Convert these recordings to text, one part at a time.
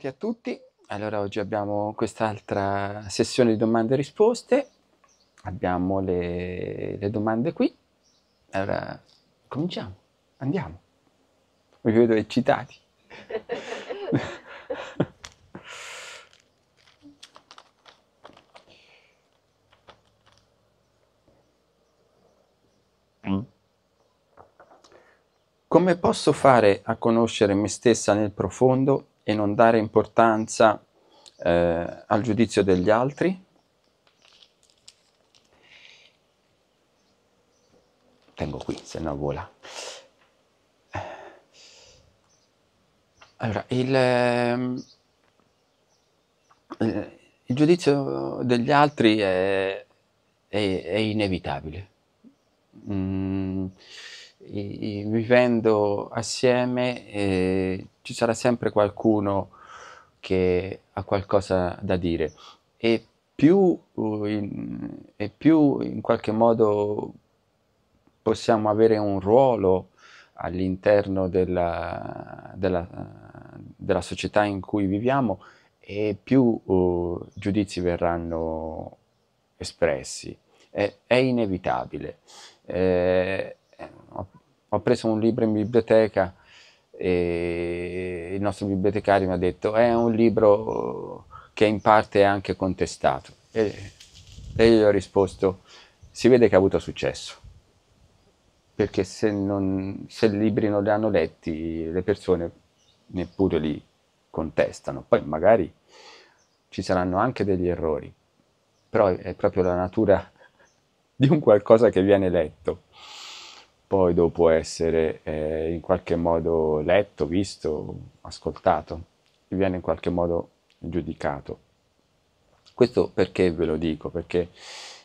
benvenuti a tutti. Allora oggi abbiamo quest'altra sessione di domande e risposte. Abbiamo le, le, domande qui. Allora cominciamo, andiamo. Vi vedo eccitati. Come posso fare a conoscere me stessa nel profondo e non dare importanza eh, al giudizio degli altri. Tengo qui, se no vola. Allora, il, ehm, il, giudizio degli altri è, è, è inevitabile. Mm, vivendo assieme... Eh, ci sarà sempre qualcuno che ha qualcosa da dire e più uh, in, e più in qualche modo possiamo avere un ruolo all'interno della, della, della, società in cui viviamo e più uh, giudizi verranno espressi. È, è inevitabile. Eh, ho, ho, preso un libro in biblioteca e il nostro bibliotecario mi ha detto è un libro che in parte è anche contestato e, e io gli ho risposto si vede che ha avuto successo perché se, non, se i libri non li hanno letti le persone neppure li contestano poi magari ci saranno anche degli errori però è proprio la natura di un qualcosa che viene letto poi dopo essere eh, in qualche modo letto, visto, ascoltato, viene in qualche modo giudicato. Questo perché ve lo dico? Perché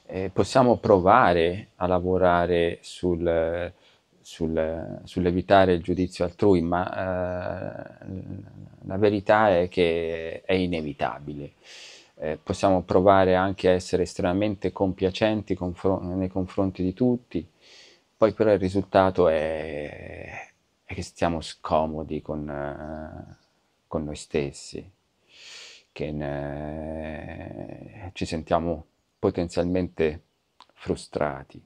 eh, possiamo provare a lavorare sul, sul, sull'evitare il giudizio altrui, ma eh, la verità è che è inevitabile. Eh, possiamo provare anche a essere estremamente compiacenti confron- nei confronti di tutti, poi però il risultato è, è che stiamo scomodi con, eh, con noi stessi, che ne, ci sentiamo potenzialmente frustrati.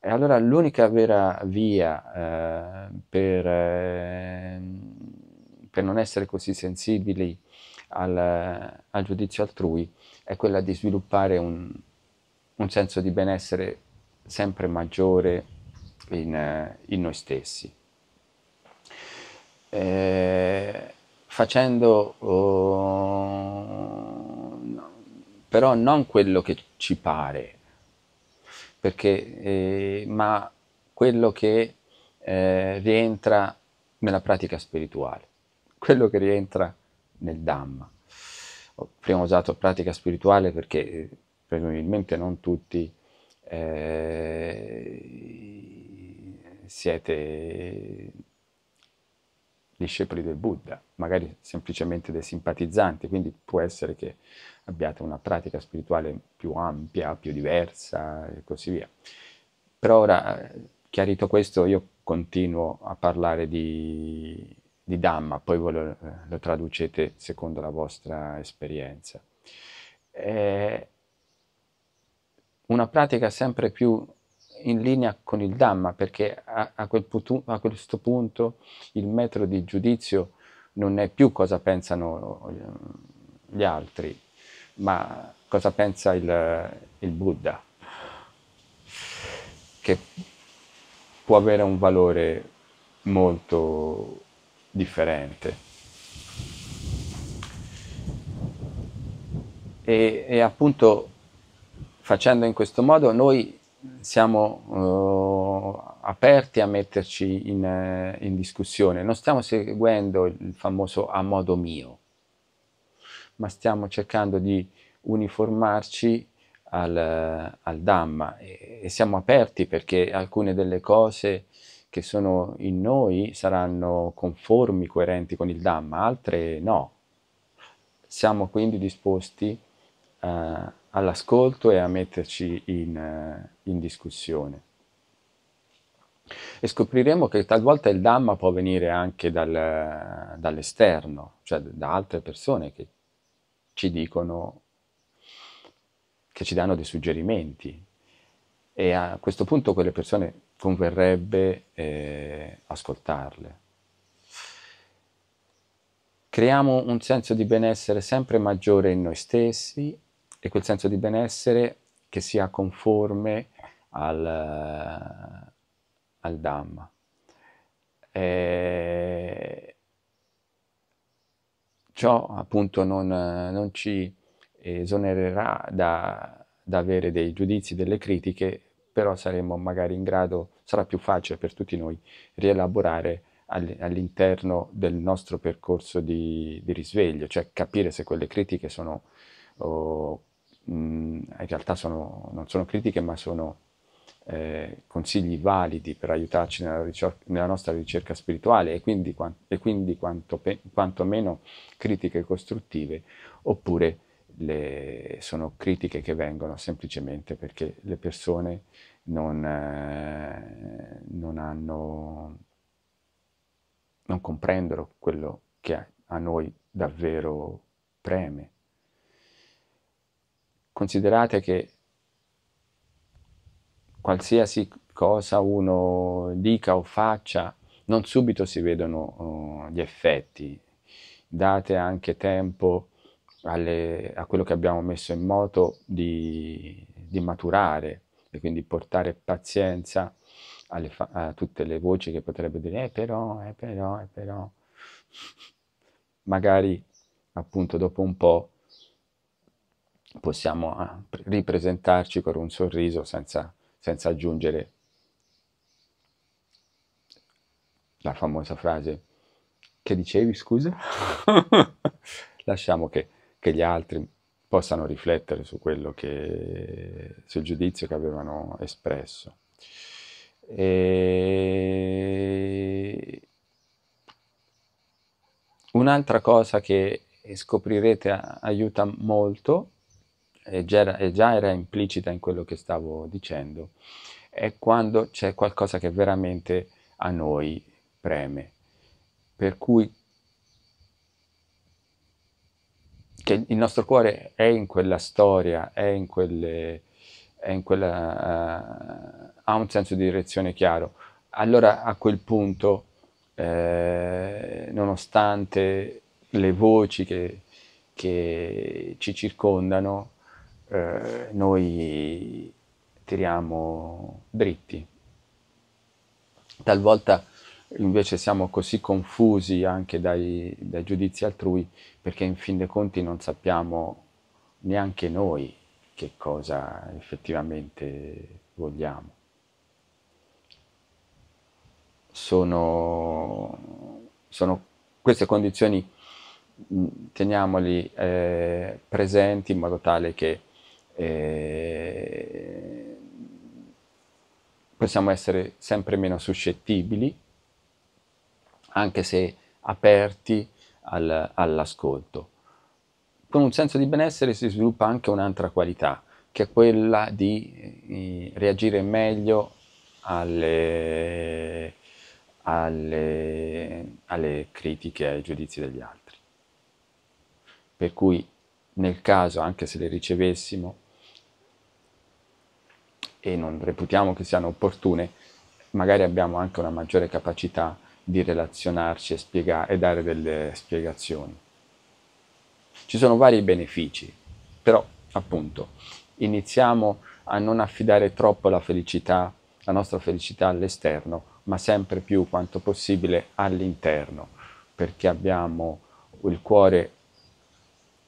E allora l'unica vera via eh, per, eh, per, non essere così sensibili al, al, giudizio altrui è quella di sviluppare un, un senso di benessere sempre maggiore in, eh, in noi stessi. Eh, facendo oh, no, però non quello che ci pare, perché, eh, ma quello che eh, rientra nella pratica spirituale, quello che rientra nel Dhamma. Ho usato pratica spirituale perché eh, probabilmente non tutti eh, siete discepoli del Buddha, magari semplicemente dei simpatizzanti, quindi può essere che abbiate una pratica spirituale più ampia, più diversa e così via. Però ora, eh, chiarito questo, io continuo a parlare di, di Dhamma, poi voi lo, eh, lo traducete secondo la vostra esperienza. Eh, una pratica sempre più in linea con il Dhamma, perché a, a, quel putu, a questo punto il metro di giudizio non è più cosa pensano eh, gli altri, ma cosa pensa il, il Buddha, che può avere un valore molto differente. E, e appunto facendo in questo modo noi siamo uh, aperti a metterci in, eh, in, discussione, non stiamo seguendo il famoso a modo mio, ma stiamo cercando di uniformarci al, al Dhamma e, e siamo aperti perché alcune delle cose che sono in noi saranno conformi, coerenti con il Dhamma, altre no. Siamo quindi disposti eh, all'ascolto e a metterci in, eh, in discussione. E scopriremo che talvolta il Dhamma può venire anche dal, dall'esterno, cioè da altre persone che ci dicono, che ci danno dei suggerimenti. E a questo punto quelle persone converrebbe eh, ascoltarle. Creiamo un senso di benessere sempre maggiore in noi stessi e quel senso di benessere che sia conforme al, al Dhamma. E ciò appunto non, non ci esonererà da, da, avere dei giudizi, delle critiche, però saremo magari in grado, sarà più facile per tutti noi rielaborare all'interno del nostro percorso di, di risveglio, cioè capire se quelle critiche sono oh, in realtà sono, non sono critiche ma sono eh, consigli validi per aiutarci nella, ricerca, nella, nostra ricerca spirituale e quindi, e quindi quanto, quantomeno critiche costruttive oppure le, sono critiche che vengono semplicemente perché le persone non, eh, non, hanno, non comprendono quello che a noi davvero preme considerate che qualsiasi cosa uno dica o faccia, non subito si vedono uh, gli effetti. Date anche tempo alle, a quello che abbiamo messo in moto di, di maturare e quindi portare pazienza a tutte le voci che potrebbero dire eh però, eh però, eh però. Magari appunto dopo un po' possiamo ah, ripresentarci con un sorriso senza, senza aggiungere la famosa frase che dicevi, scusa? Lasciamo che, che, gli altri possano riflettere su quello che, sul giudizio che avevano espresso. E... Un'altra cosa che scoprirete aiuta molto e già, era, implicita in quello che stavo dicendo, è quando c'è qualcosa che veramente a noi preme, per cui il nostro cuore è in quella storia, è in quelle, è in quella, uh, ha un senso di direzione chiaro, allora a quel punto, eh, nonostante le voci che, che ci circondano, eh, noi tiriamo dritti. Talvolta invece siamo così confusi anche dai, dai giudizi altrui perché in fin dei conti non sappiamo neanche noi che cosa effettivamente vogliamo. Sono, sono queste condizioni, teniamoli eh, presenti in modo tale che eh, possiamo essere sempre meno suscettibili, anche se aperti al, all'ascolto. Con un senso di benessere si sviluppa anche un'altra qualità, che è quella di eh, reagire meglio alle, alle, alle critiche e ai giudizi degli altri. Per cui nel caso, anche se le ricevessimo, e non reputiamo che siano opportune, magari abbiamo anche una maggiore capacità di relazionarci e, spiega- e dare delle spiegazioni. Ci sono vari benefici, però appunto iniziamo a non affidare troppo la felicità, la nostra felicità all'esterno, ma sempre più quanto possibile all'interno, perché abbiamo il cuore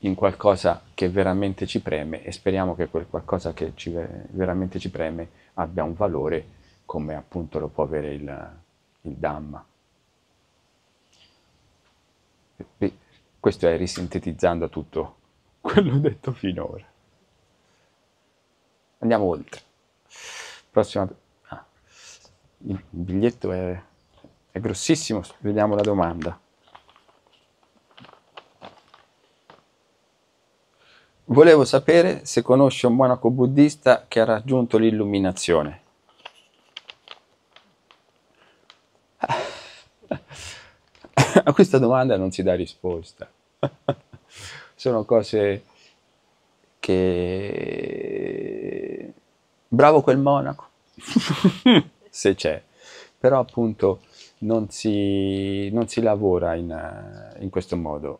in qualcosa che veramente ci preme e speriamo che quel qualcosa che ci, veramente ci preme abbia un valore come appunto lo può avere il, il Dhamma. questo è risintetizzando tutto quello detto finora. Andiamo oltre. Prossima... Ah, il biglietto è, è grossissimo, vediamo la domanda. Volevo sapere se conosce un monaco buddista che ha raggiunto l'illuminazione. A questa domanda non si dà risposta. Sono cose che... Bravo quel monaco, se c'è. Però appunto non si, non si lavora in, in questo modo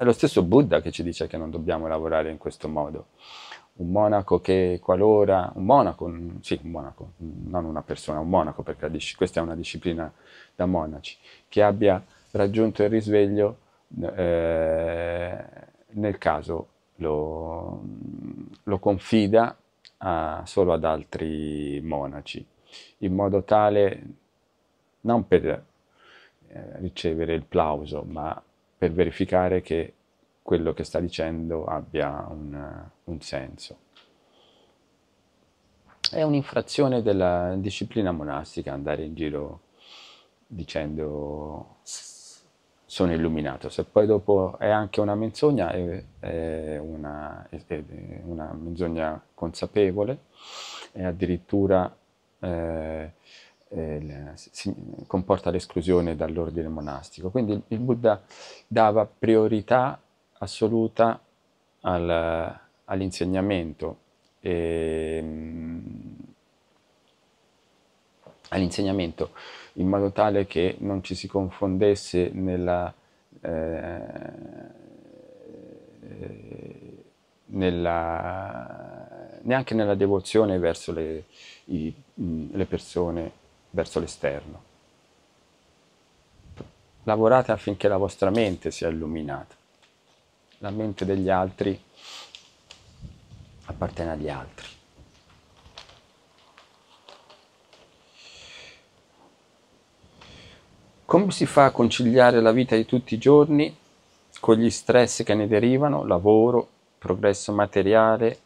è lo stesso Buddha che ci dice che non dobbiamo lavorare in questo modo. Un monaco che qualora, un monaco, sì, un monaco, non una persona, un monaco, perché questa è una disciplina da monaci, che abbia raggiunto il risveglio, eh, nel caso lo, lo confida a, solo ad altri monaci, in modo tale non per eh, ricevere il plauso, ma per verificare che quello che sta dicendo abbia un, un senso. È un'infrazione della disciplina monastica andare in giro dicendo sono illuminato, se poi dopo è anche una menzogna, è, è, una, è una, menzogna consapevole, è addirittura eh, eh, comporta l'esclusione dall'ordine monastico. Quindi il, il Buddha dava priorità assoluta al, all'insegnamento, ehm, all'insegnamento in modo tale che non ci si confondesse nella, eh, nella, neanche nella devozione verso le, i, le persone verso l'esterno. Lavorate affinché la vostra mente sia illuminata. La mente degli altri appartiene agli altri. Come si fa a conciliare la vita di tutti i giorni con gli stress che ne derivano, lavoro, progresso materiale,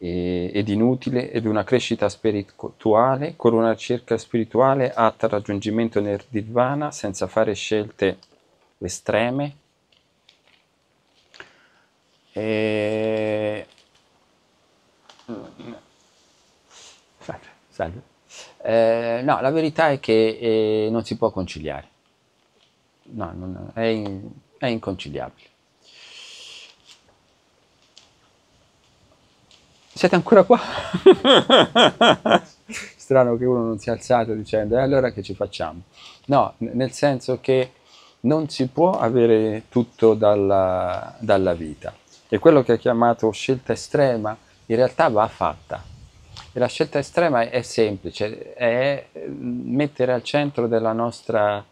ed inutile ed una crescita spirituale con una ricerca spirituale atta al raggiungimento nel nirvana senza fare scelte estreme. E... Salve, salve. Eh, no, la verità è che eh, non si può conciliare, no, non, è, in, è inconciliabile. siete ancora qua? Strano che uno non si è alzato dicendo, e eh, allora che ci facciamo? No, nel senso che non si può avere tutto dalla, dalla vita. E quello che è chiamato scelta estrema in realtà va fatta. E la scelta estrema è semplice, è mm, mettere al centro della nostra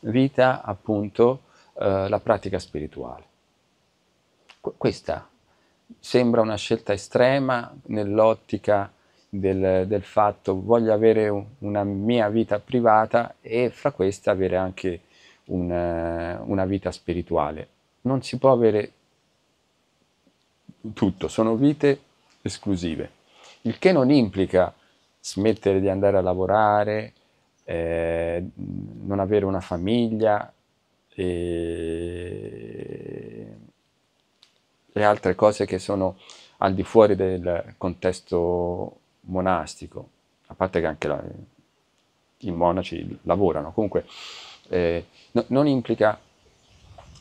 vita appunto eh, la pratica spirituale. Qu- questa Sembra una scelta estrema nell'ottica del, del, fatto voglio avere una mia vita privata e fra queste avere anche un, eh, una vita spirituale. Non si può avere tutto, sono vite esclusive, il che non implica smettere di andare a lavorare, eh, non avere una famiglia, eh, le altre cose che sono al di fuori del contesto monastico, a parte che anche la, i monaci lavorano, comunque eh, no, non implica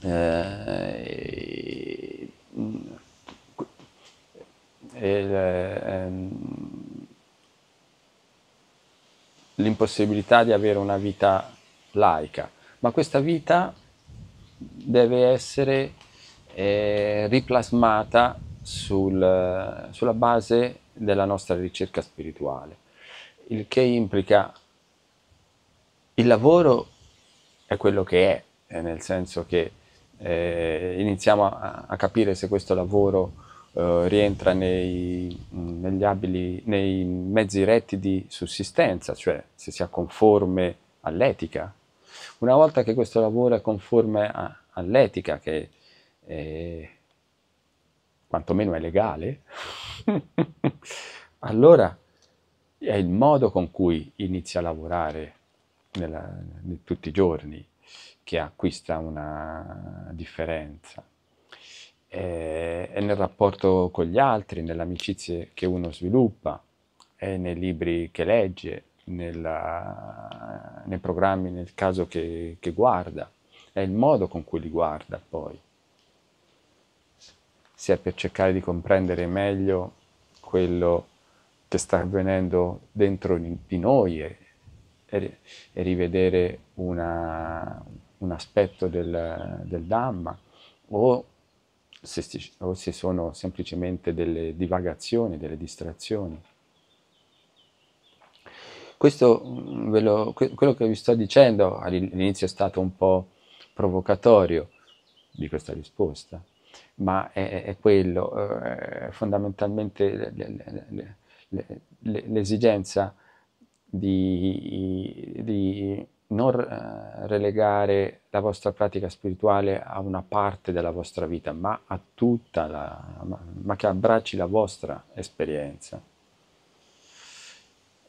eh, eh, l'impossibilità di avere una vita laica, ma questa vita deve essere eh, riplasmata sul, sulla base della nostra ricerca spirituale, il che implica il lavoro è quello che è, eh, nel senso che eh, iniziamo a, a, capire se questo lavoro eh, rientra nei, negli abili, nei mezzi retti di sussistenza, cioè se sia conforme all'etica. Una volta che questo lavoro è conforme all'etica, che eh, quantomeno è legale, allora è il modo con cui inizia a lavorare nella, in tutti i giorni che acquista una differenza. È, è nel rapporto con gli altri, nelle amicizie che uno sviluppa, è nei libri che legge, nella, nei programmi, nel caso che, che guarda, è il modo con cui li guarda poi sia per cercare di comprendere meglio quello che sta avvenendo dentro di noi e, e, e rivedere una, un aspetto del, del Dhamma o se, o se sono semplicemente delle divagazioni, delle distrazioni. Questo, mm, lo, quello che vi sto dicendo all'inizio è stato un po' provocatorio di questa risposta, ma è, è quello, eh, fondamentalmente le, le, le, l'esigenza di, di non eh, relegare la vostra pratica spirituale a una parte della vostra vita, ma a tutta la, ma, che abbracci la vostra esperienza,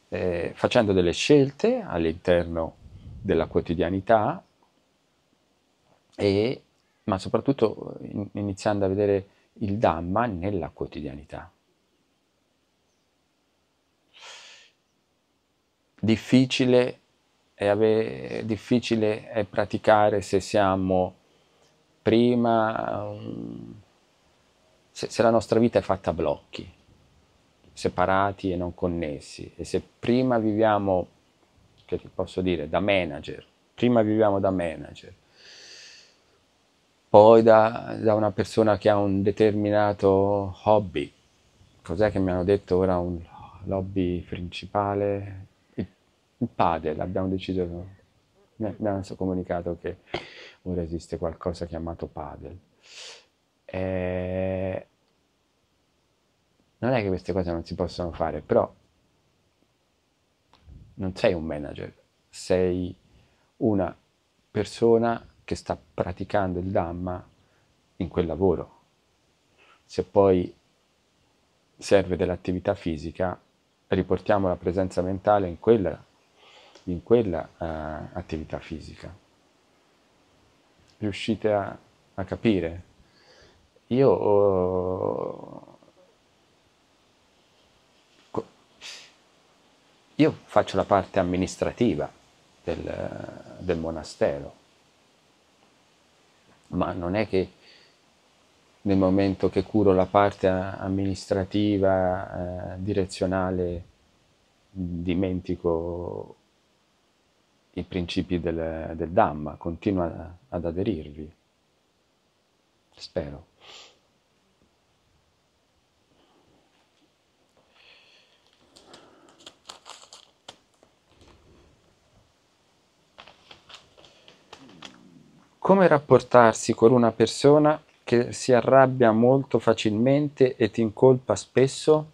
eh, facendo delle scelte all'interno della quotidianità e ma soprattutto eh, iniziando a vedere il Dhamma nella quotidianità. Difficile è, ave- difficile è praticare se siamo prima, um, se, se la nostra vita è fatta a blocchi, separati e non connessi, e se prima viviamo, che ti posso dire, da manager, prima viviamo da manager, poi da, da una persona che ha un determinato hobby. Cos'è che mi hanno detto ora un lobby principale? Il, il padel, abbiamo deciso, mi, hanno comunicato che ora esiste qualcosa chiamato padel. E... Non è che queste cose non si possono fare, però non sei un manager, sei una persona che sta praticando il Dhamma in quel lavoro. Se poi serve dell'attività fisica, riportiamo la presenza mentale in quella, in quella uh, attività fisica. Riuscite a, a capire? Io oh, io faccio la parte amministrativa del, del monastero ma non è che nel momento che curo la parte amministrativa, eh, direzionale, dimentico i principi del, del Dhamma, continuo ad aderirvi, spero. Come rapportarsi con una persona che si arrabbia molto facilmente e ti incolpa spesso?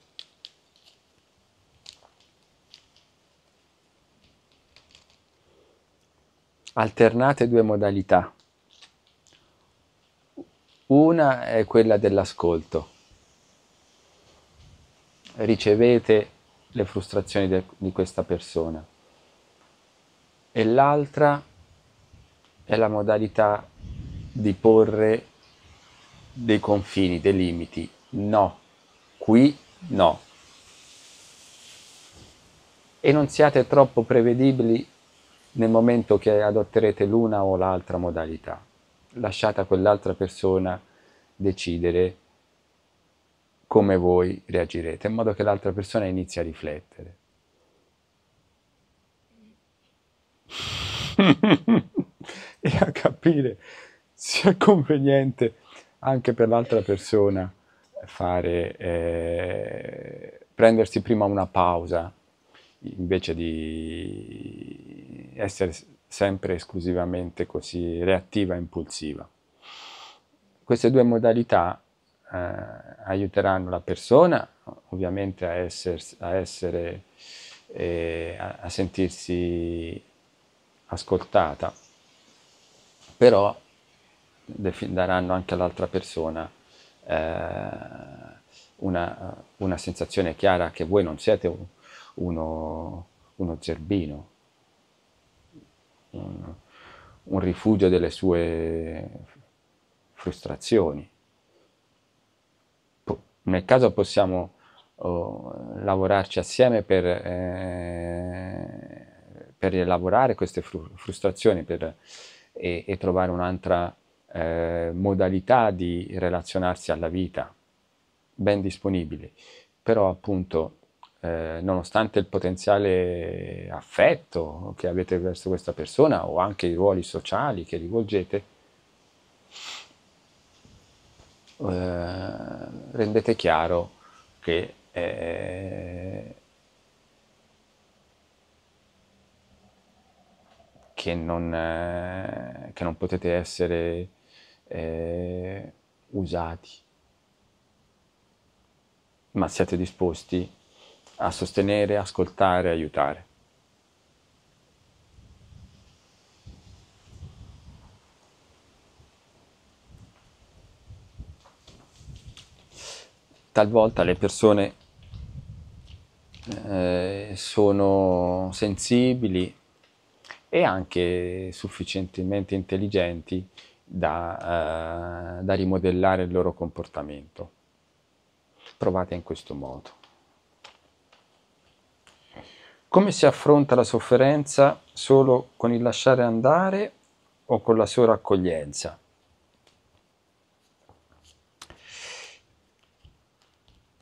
Alternate due modalità. Una è quella dell'ascolto. Ricevete le frustrazioni de, di questa persona. E l'altra è è la modalità di porre dei confini, dei limiti. No, qui no. E non siate troppo prevedibili nel momento che adotterete l'una o l'altra modalità. Lasciate a quell'altra persona decidere come voi reagirete, in modo che l'altra persona inizi a riflettere. e a capire se è conveniente anche per l'altra persona fare, eh, prendersi prima una pausa invece di essere sempre esclusivamente così reattiva e impulsiva. Queste due modalità eh, aiuteranno la persona ovviamente a, essers, a essere, eh, a, a sentirsi ascoltata però daranno anche all'altra persona eh, una, una, sensazione chiara che voi non siete un, uno, uno, zerbino, un, un rifugio delle sue frustrazioni. Nel caso possiamo oh, lavorarci assieme per, eh, per rielaborare queste fru frustrazioni, per e, e trovare un'altra eh, modalità di relazionarsi alla vita, ben disponibili. Però appunto, eh, nonostante il potenziale affetto che avete verso questa persona o anche i ruoli sociali che rivolgete, eh, rendete chiaro che eh, che non, eh, che non potete essere eh, usati, ma siete disposti a sostenere, ascoltare, aiutare. Talvolta le persone eh, sono sensibili e anche sufficientemente intelligenti da, eh, da rimodellare il loro comportamento. Provate in questo modo. Come si affronta la sofferenza solo con il lasciare andare o con la sola accoglienza?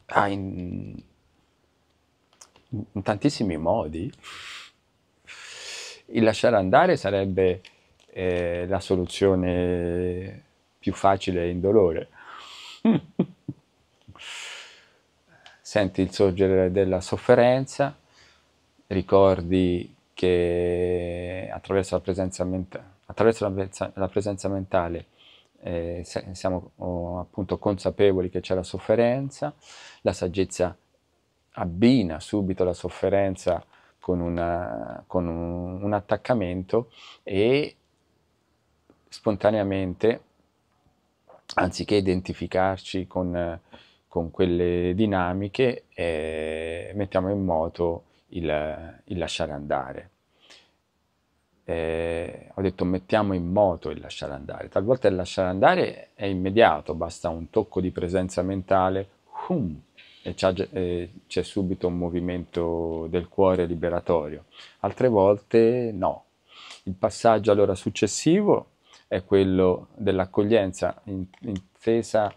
Ah, in, in tantissimi modi il lasciare andare sarebbe eh, la soluzione più facile in dolore. Senti il sorgere della sofferenza, ricordi che attraverso la presenza, menta attraverso la presa la presenza mentale eh, siamo oh, appunto consapevoli che c'è la sofferenza, la saggezza abbina subito la sofferenza con, una, con un, un attaccamento e spontaneamente, anziché identificarci con, con quelle dinamiche, eh, mettiamo in moto il, il lasciare andare. Eh, ho detto mettiamo in moto il lasciare andare. Talvolta il lasciare andare è immediato, basta un tocco di presenza mentale, hum, e c'è subito un movimento del cuore liberatorio, altre volte no. Il passaggio allora successivo è quello dell'accoglienza intesa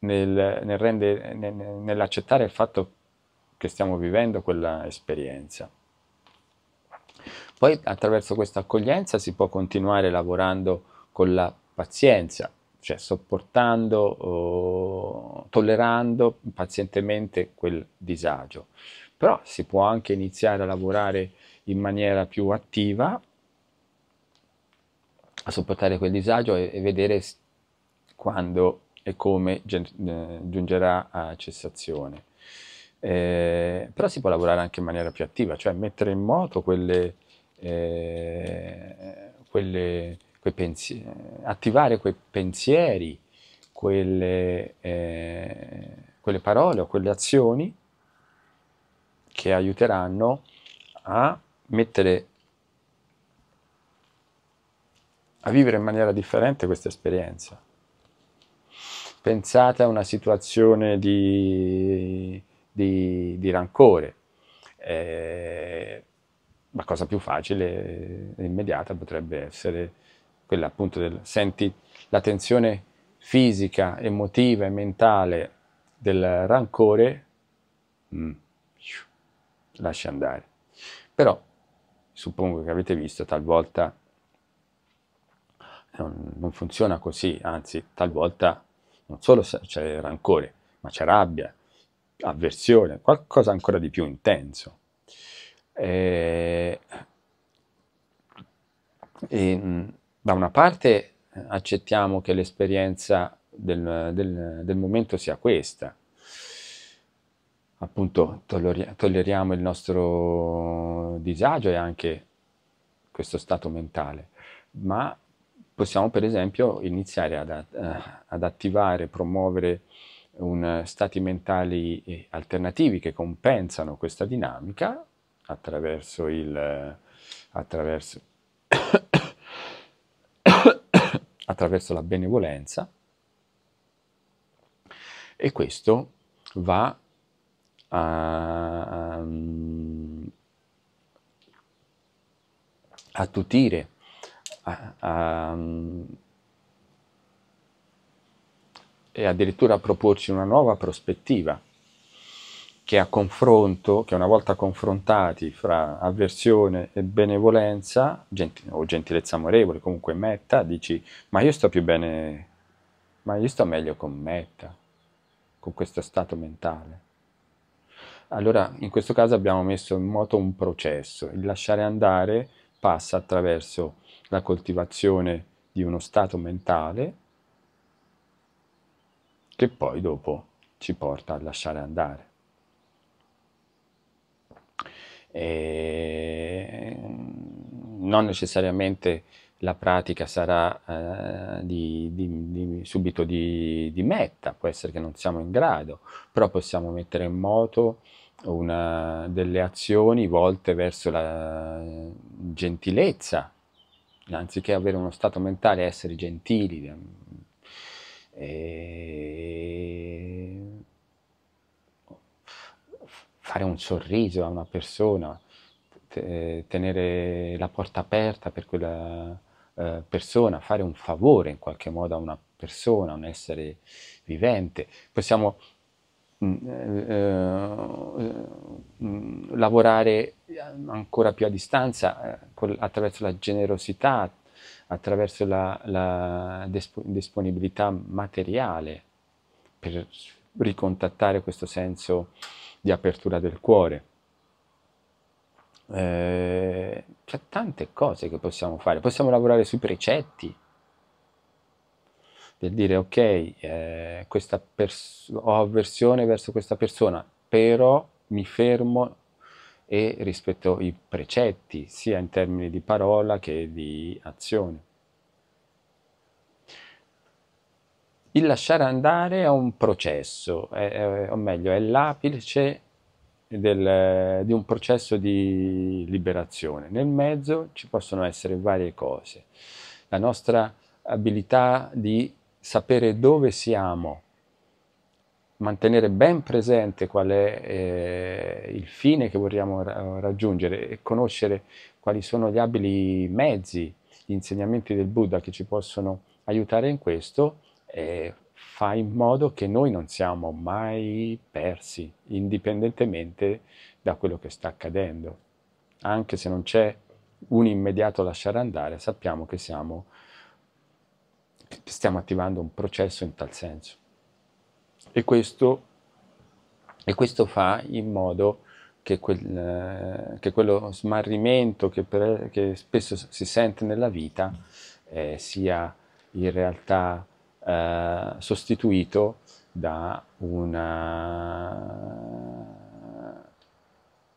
nel, nel rende, nell'accettare il fatto che stiamo vivendo quella esperienza. Poi attraverso questa accoglienza si può continuare lavorando con la pazienza, cioè sopportando oh, tollerando pazientemente quel disagio. Però si può anche iniziare a lavorare in maniera più attiva, a sopportare quel disagio e, e vedere quando e come eh, giungerà a cessazione. Eh, però si può lavorare anche in maniera più attiva, cioè mettere in moto quelle, eh, quelle, quei pensieri, attivare quei pensieri quelle, eh, quelle parole o quelle azioni che aiuteranno a mettere a vivere in maniera differente questa esperienza. Pensate a una situazione di, di, di rancore. Eh, la cosa più facile e immediata potrebbe essere quella appunto del senti la tensione fisica, emotiva e mentale del rancore, mm, lascia andare. Però suppongo che avete visto talvolta non funziona così, anzi talvolta non solo c'è rancore, ma c'è rabbia, avversione, qualcosa ancora di più intenso. E, e, mm, da una parte accettiamo che l'esperienza del, del, del momento sia questa. Appunto, tolleriamo il nostro disagio e anche questo stato mentale, ma possiamo per esempio iniziare ad, ad attivare, promuovere un, stati mentali eh, alternativi che compensano questa dinamica attraverso il, attraverso attraverso la benevolenza e questo va a, attutire, a, a, e addirittura a proporci una nuova prospettiva che a confronto, che una volta confrontati fra avversione e benevolenza, genti- o gentilezza amorevole, comunque metta, dici ma io sto più bene, ma io sto meglio con metta, con questo stato mentale. Allora in questo caso abbiamo messo in moto un processo, il lasciare andare passa attraverso la coltivazione di uno stato mentale che poi dopo ci porta a lasciare andare. E ehm, non necessariamente la pratica sarà eh, di, di, di, subito di, metta, può essere che non siamo in grado, però possiamo mettere in moto una, delle azioni volte verso la gentilezza, anziché avere uno stato mentale, essere gentili. E ehm, fare un sorriso a una persona, te, eh, tenere la porta aperta per quella eh, persona, fare un favore in qualche modo a una persona, a un essere vivente. Possiamo mm, eh, eh, mm, lavorare ancora più a distanza attraverso la generosità, attraverso la, la disponibilità materiale per ricontattare questo senso di apertura del cuore. Eh, c'è tante cose che possiamo fare, possiamo lavorare sui precetti, del dire ok, eh, pers- ho avversione verso questa persona, però mi fermo e rispetto i precetti, sia in termini di parola che di azione. Il lasciare andare è un processo, è, è, o meglio è l'apice del, di un processo di liberazione. Nel mezzo ci possono essere varie cose. La nostra abilità di sapere dove siamo, mantenere ben presente qual è eh, il fine che vogliamo ra- raggiungere e conoscere quali sono gli abili mezzi, gli insegnamenti del Buddha che ci possono aiutare in questo, eh, fa in modo che noi non siamo mai persi, indipendentemente da quello che sta accadendo. Anche se non c'è un immediato lasciare andare, sappiamo che siamo, stiamo attivando un processo in tal senso. E questo, e questo fa in modo che, quel, eh, che quello smarrimento che, per, che, spesso si sente nella vita eh, sia in realtà eh, sostituito da, una,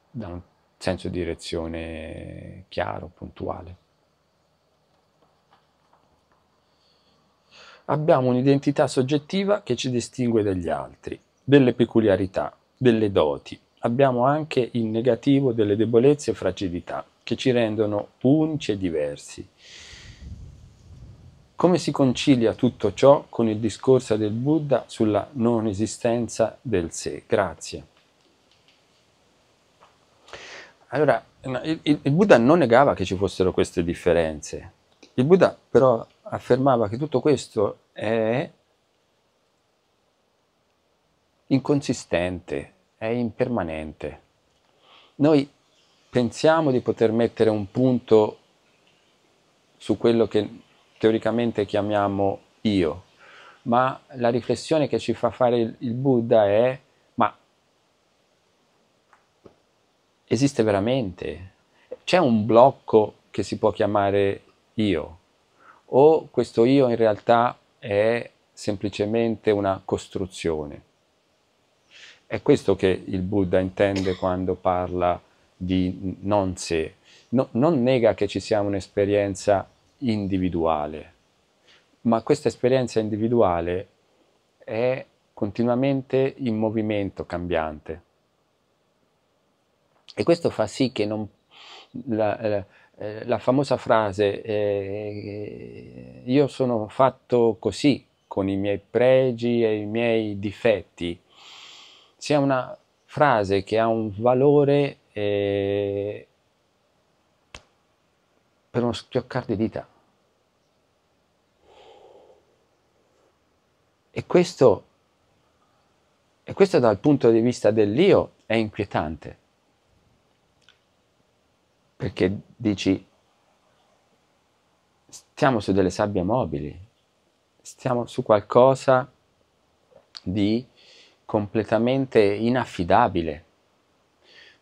da un senso di direzione chiaro, puntuale. Abbiamo un'identità soggettiva che ci distingue dagli altri, delle peculiarità, delle doti. Abbiamo anche in negativo delle debolezze e fragilità che ci rendono unici e diversi. Come si concilia tutto ciò con il discorso del Buddha sulla non esistenza del sé? Grazie. Allora, il, il, Buddha non negava che ci fossero queste differenze. Il Buddha però affermava che tutto questo è inconsistente, è impermanente. Noi pensiamo di poter mettere un punto su quello che teoricamente chiamiamo io, ma la riflessione che ci fa fare il, il Buddha è ma esiste veramente? C'è un blocco che si può chiamare io? O questo io in realtà è semplicemente una costruzione? È questo che il Buddha intende quando parla di non sé. No, non nega che ci sia un'esperienza individuale, ma questa esperienza individuale è continuamente in movimento cambiante. E questo fa sì che non, la, la, eh, la, famosa frase eh, io sono fatto così, con i miei pregi e i miei difetti, sia una frase che ha un valore eh, per uno schioccar di dita. E questo, e questo dal punto di vista dell'io è inquietante, perché dici, stiamo su delle sabbie mobili, stiamo su qualcosa di completamente inaffidabile.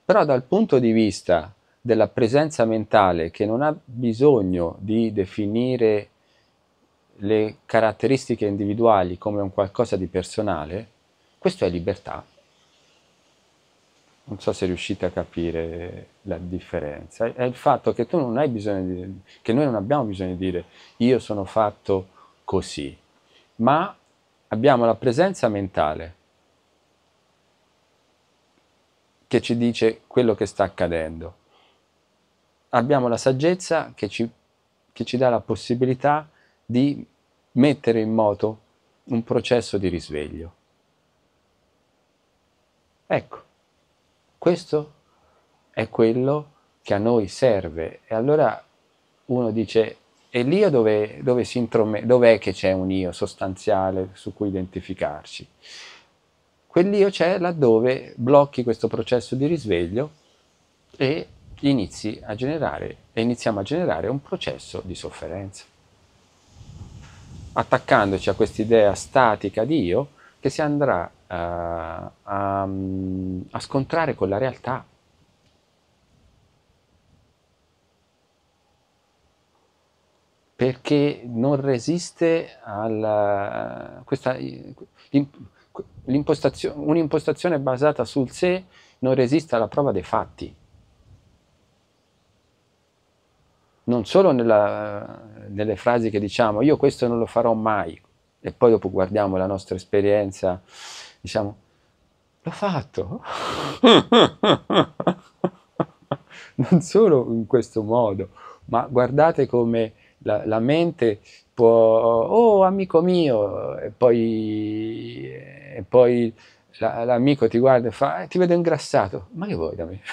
Però dal punto di vista della presenza mentale che non ha bisogno di definire le caratteristiche individuali come un qualcosa di personale, questo è libertà. Non so se riuscite a capire la differenza. È il fatto che tu non hai bisogno di, che noi non abbiamo bisogno di dire io sono fatto così, ma abbiamo la presenza mentale che ci dice quello che sta accadendo abbiamo la saggezza che ci, che ci dà la possibilità di mettere in moto un processo di risveglio. Ecco, questo è quello che a noi serve. E allora uno dice, e l'io dove, dove si introme- dov'è che c'è un io sostanziale su cui identificarci? Quell'io c'è laddove blocchi questo processo di risveglio e inizi a generare e iniziamo a generare un processo di sofferenza. Attaccandoci a quest'idea statica di io che si andrà uh, a, a scontrare con la realtà. Perché non resiste alla, eh, questa, eh, un'impostazione basata sul sé non resiste alla prova dei fatti. non solo nella, nelle frasi che diciamo io questo non lo farò mai e poi dopo guardiamo la nostra esperienza, diciamo l'ho fatto. non solo in questo modo, ma guardate come la, la mente può, oh amico mio, e poi, e poi la, l'amico ti guarda e fa, eh, ti vedo ingrassato, ma che vuoi da me?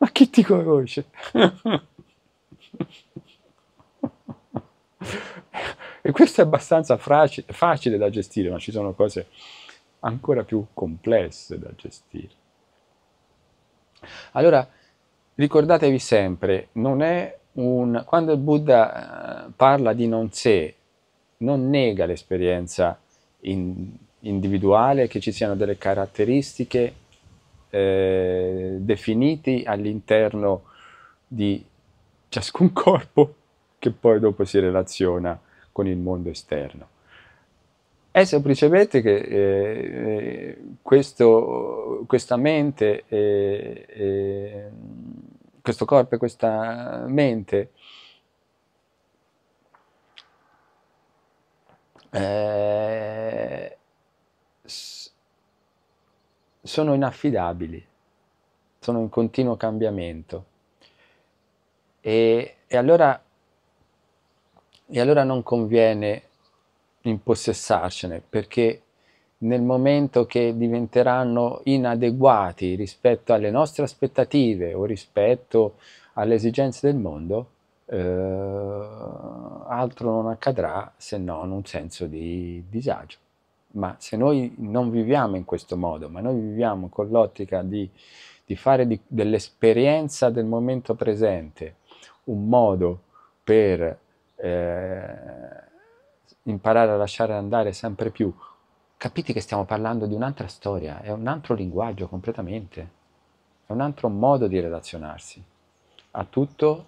ma chi ti conosce? e questo è abbastanza facile da gestire, ma ci sono cose ancora più complesse da gestire. Allora, ricordatevi sempre, non è un... quando il Buddha eh, parla di non sé, non nega l'esperienza in, individuale, che ci siano delle caratteristiche eh, definiti all'interno di ciascun corpo che poi dopo si relaziona con il mondo esterno. È semplicemente che eh, eh questo, questa mente, eh, eh, questo corpo e questa mente eh, sono inaffidabili, sono in continuo cambiamento. E, e, allora, e allora non conviene impossessarcene perché nel momento che diventeranno inadeguati rispetto alle nostre aspettative o rispetto alle esigenze del mondo, eh, altro non accadrà se non un senso di disagio ma se noi non viviamo in questo modo, ma noi viviamo con l'ottica di, di fare di, dell'esperienza del momento presente un modo per eh, imparare a lasciare andare sempre più, capite che stiamo parlando di un'altra storia, è un altro linguaggio completamente, è un altro modo di relazionarsi a tutto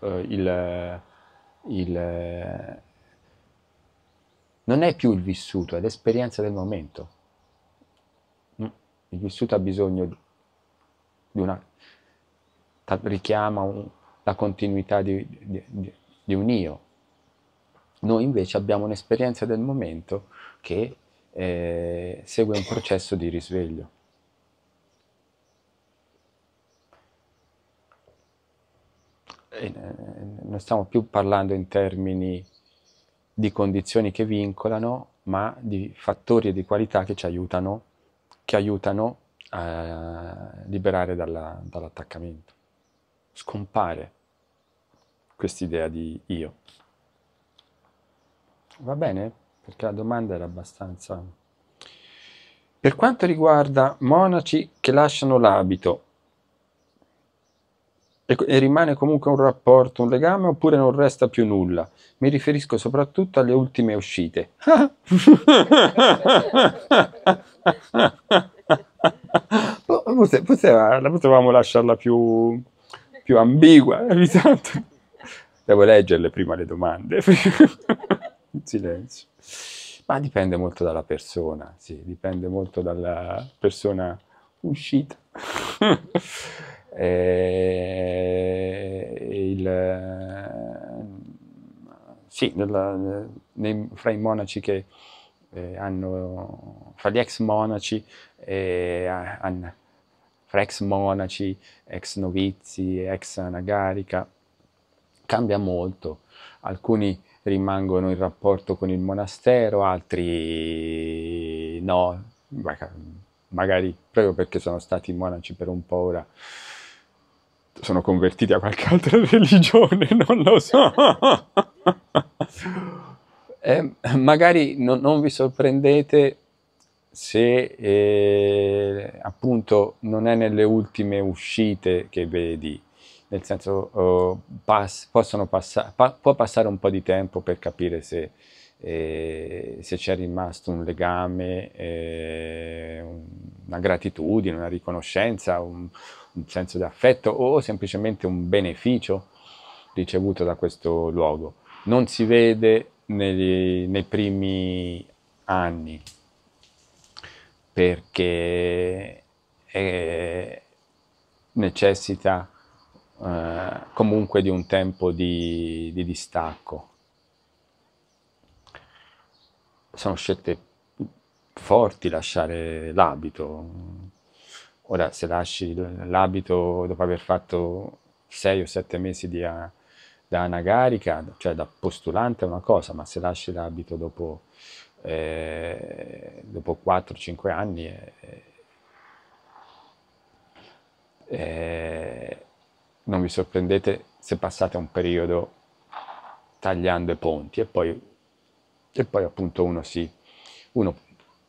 eh, il, il non è più il vissuto, è l'esperienza del momento. Mm. Il vissuto ha bisogno di una... richiama un, la continuità di, di, di, un io. Noi invece abbiamo un'esperienza del momento che eh, segue un processo di risveglio. E, eh, non stiamo più parlando in termini di condizioni che vincolano, ma di fattori di qualità che ci aiutano, che aiutano a eh, liberare dalla, dall'attaccamento. Scompare quest'idea di io. Va bene? Perché la domanda era abbastanza... Per quanto riguarda monaci che lasciano l'abito, e, e rimane comunque un rapporto, un legame oppure non resta più nulla? Mi riferisco soprattutto alle ultime uscite. Poteva, la potevamo lasciarla più, più ambigua. Eh, Devo leggerle prima le domande. In silenzio. Ma dipende molto dalla persona, sì, dipende molto dalla persona uscita. Eh, il, eh, sì, della, nei, fra i monaci che eh, hanno, fra gli ex monaci, hanno, fra ex monaci, ex novizi, ex anagarica, cambia molto. Alcuni rimangono in rapporto con il monastero, altri no, magari proprio perché sono stati monaci per un po' ora sono convertiti a qualche altra religione, non lo so. eh, magari no, non vi sorprendete se eh, appunto non è nelle ultime uscite che vedi, nel senso oh, pass- passa- pa- può passare un po' di tempo per capire se, eh, se c'è rimasto un legame, eh, una gratitudine, una riconoscenza, un, un senso di affetto o semplicemente un beneficio ricevuto da questo luogo. Non si vede nei, nei primi anni perché è, eh, necessita eh, comunque di un tempo di, di distacco. Sono scelte forti lasciare l'abito, Ora, se lasci l'abito dopo aver fatto sei o sette mesi di, eh, da anagarica, cioè da postulante è una cosa, ma se lasci l'abito dopo, eh, dopo 4-5 anni è, eh, è, eh, non vi sorprendete se passate un periodo tagliando i ponti e poi, e poi appunto uno, si, uno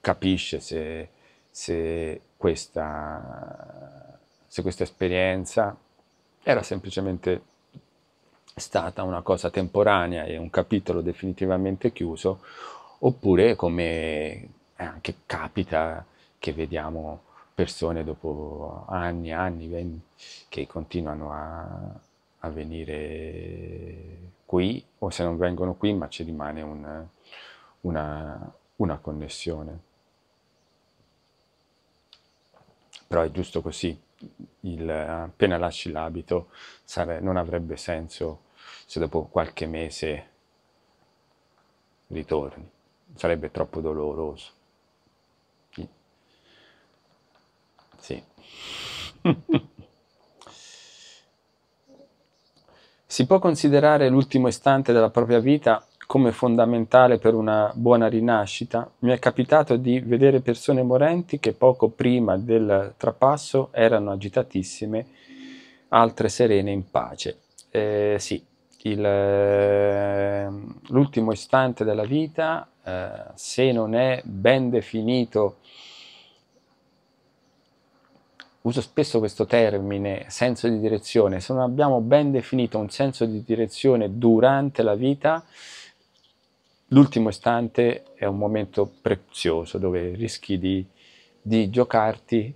capisce se, se questa, se questa esperienza era semplicemente stata una cosa temporanea e un capitolo definitivamente chiuso, oppure come eh, anche capita che vediamo persone dopo anni, e anni, che continuano a, a, venire qui, o se non vengono qui, ma ci rimane un, una, una connessione. però è giusto così. Il, appena lasci l'abito sare, non avrebbe senso se dopo qualche mese ritorni, sarebbe troppo doloroso. Sì. si può considerare l'ultimo istante della propria vita come fondamentale per una buona rinascita, mi è capitato di vedere persone morenti che poco prima del trapasso erano agitatissime, altre serene in pace. Eh, sì, ehm, l'ultimo istante della vita, eh, se non è ben definito, uso spesso questo termine, senso di direzione, se non abbiamo ben definito un senso di direzione durante la vita, l'ultimo istante è un momento prezioso dove rischi di, di giocarti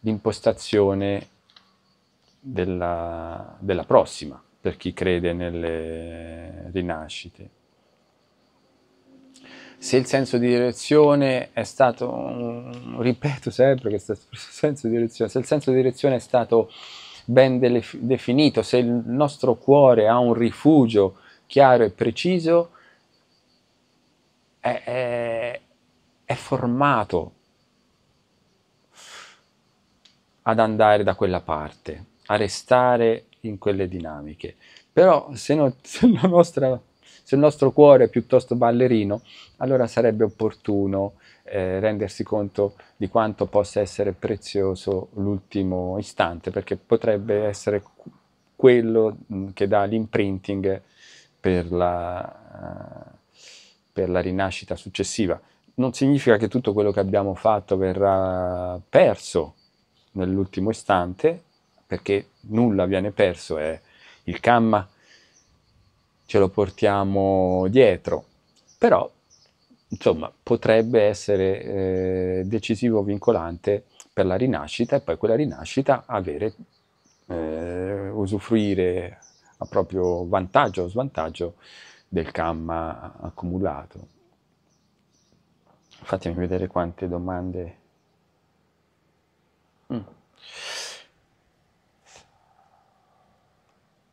l'impostazione della, della prossima per chi crede nelle rinascite se il senso di direzione è stato, ripeto sempre questo senso di direzione, se il senso di direzione è stato ben dele, definito, se il nostro cuore ha un rifugio chiaro e preciso, è, è, è formato ad andare da quella parte, a restare in quelle dinamiche. Però se, no, se, nostra, se il nostro cuore è piuttosto ballerino, allora sarebbe opportuno eh, rendersi conto di quanto possa essere prezioso l'ultimo istante, perché potrebbe essere quello mm, che dà l'imprinting per la... Uh, per la rinascita successiva. Non significa che tutto quello che abbiamo fatto verrà perso nell'ultimo istante, perché nulla viene perso, è il kamma ce lo portiamo dietro, però insomma potrebbe essere eh, decisivo vincolante per la rinascita e poi quella rinascita avere, eh, usufruire a proprio vantaggio o svantaggio del karma accumulato. Fatemi vedere quante domande. Mm.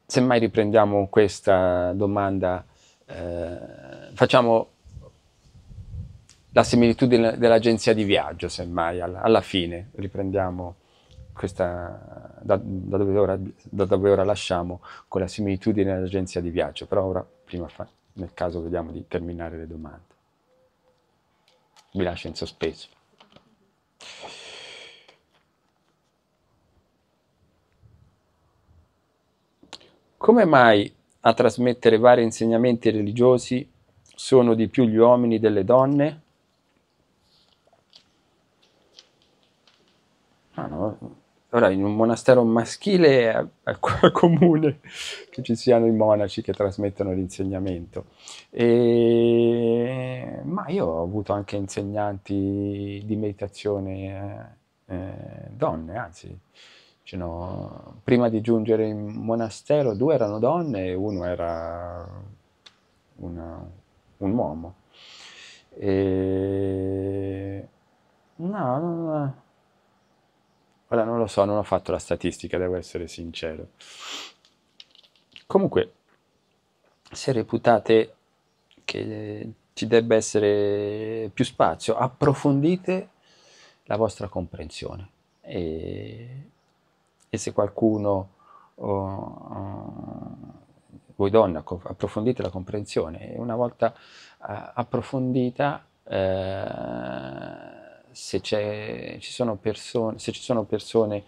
Semmai riprendiamo questa domanda, eh, facciamo la similitudine dell'agenzia di viaggio, semmai, alla, alla fine riprendiamo questa, da, da, dove ora, da dove ora lasciamo, con la similitudine dell'agenzia di viaggio, però ora prima fa, nel caso vediamo di terminare le domande. Vi lascio in sospeso. Come mai a trasmettere vari insegnamenti religiosi sono di più gli uomini delle donne? Ah, no. Ora, in un monastero maschile è, è comune che ci siano i monaci che trasmettono l'insegnamento, e, ma io ho avuto anche insegnanti di meditazione eh, eh donne, anzi, cioè no, prima di giungere in monastero due erano donne e uno era una, un uomo. E, no, no, no. Ora non lo so, non ho fatto la statistica, devo essere sincero. Comunque, se reputate che ci debba essere più spazio, approfondite la vostra comprensione. E, e se qualcuno, oh, oh voi donna, approfondite la comprensione, una volta eh, approfondita, eh, se, ci sono persone, se ci sono persone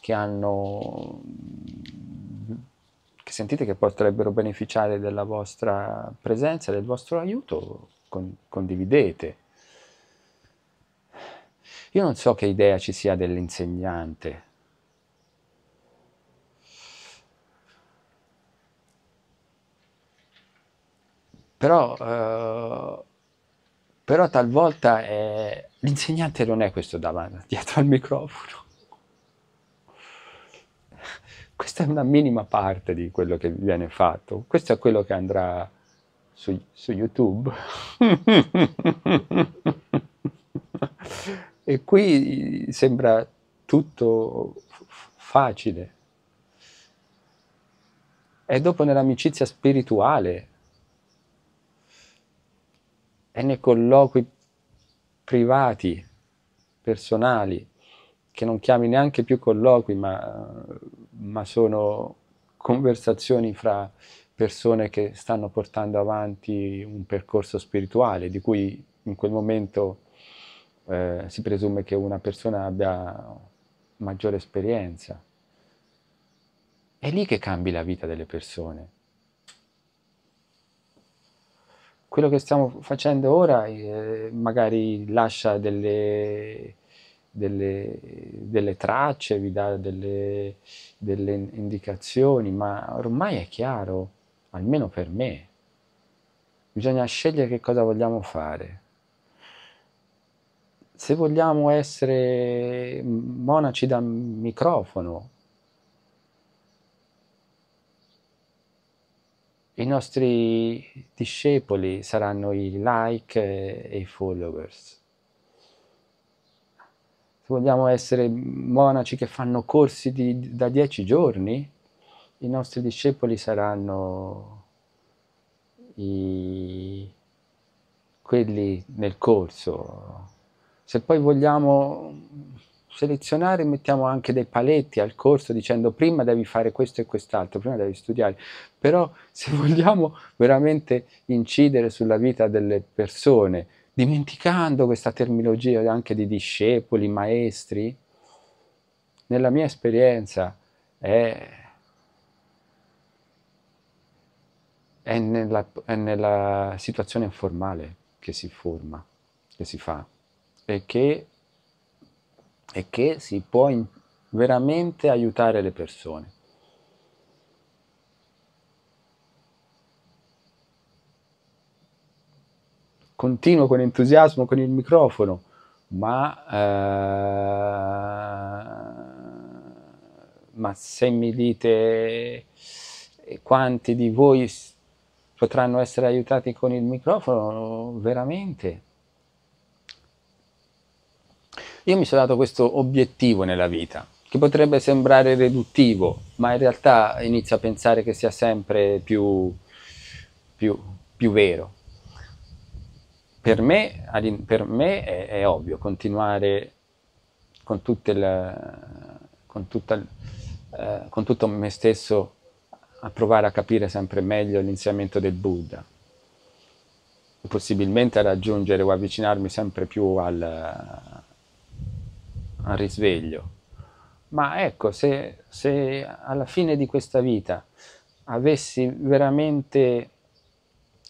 che hanno che sentite che potrebbero beneficiare della vostra presenza, del vostro aiuto, con, condividete. Io non so che idea ci sia dell'insegnante. Però eh, però talvolta eh, l'insegnante non è questo davanti, dietro al microfono. Questa è una minima parte di quello che viene fatto, questo è quello che andrà su, su YouTube. e qui sembra tutto facile. E dopo nell'amicizia spirituale è nei colloqui privati, personali, che non chiami neanche più colloqui, ma, ma sono conversazioni fra persone che stanno portando avanti un percorso spirituale, di cui in quel momento eh, si presume che una persona abbia maggiore esperienza. È lì che cambi la vita delle persone. quello che stiamo facendo ora eh, magari lascia delle, delle, delle, tracce, vi dà delle, delle indicazioni, ma ormai è chiaro, almeno per me. Bisogna scegliere che cosa vogliamo fare. Se vogliamo essere monaci da microfono, I nostri discepoli saranno i like e i followers. Se vogliamo essere monaci che fanno corsi di, da dieci giorni, i nostri discepoli saranno i, quelli nel corso. Se poi vogliamo selezionare mettiamo anche dei paletti al corso dicendo prima devi fare questo e quest'altro, prima devi studiare, però se vogliamo veramente incidere sulla vita delle persone, dimenticando questa terminologia anche di discepoli, maestri, nella mia esperienza è, è, nella, è nella situazione informale che si forma, che si fa e che e che si può veramente aiutare le persone. Continuo con entusiasmo con il microfono, ma, eh, ma se mi dite eh, quanti di voi potranno essere aiutati con il microfono, veramente io mi sono dato questo obiettivo nella vita, che potrebbe sembrare riduttivo, ma in realtà inizio a pensare che sia sempre più, più, più vero. Per me, per me è, è, ovvio continuare con, la, con, tutta, eh, con tutto me stesso a provare a capire sempre meglio l'insegnamento del Buddha, possibilmente a raggiungere o avvicinarmi sempre più al, al risveglio. Ma ecco, se, se alla fine di questa vita avessi veramente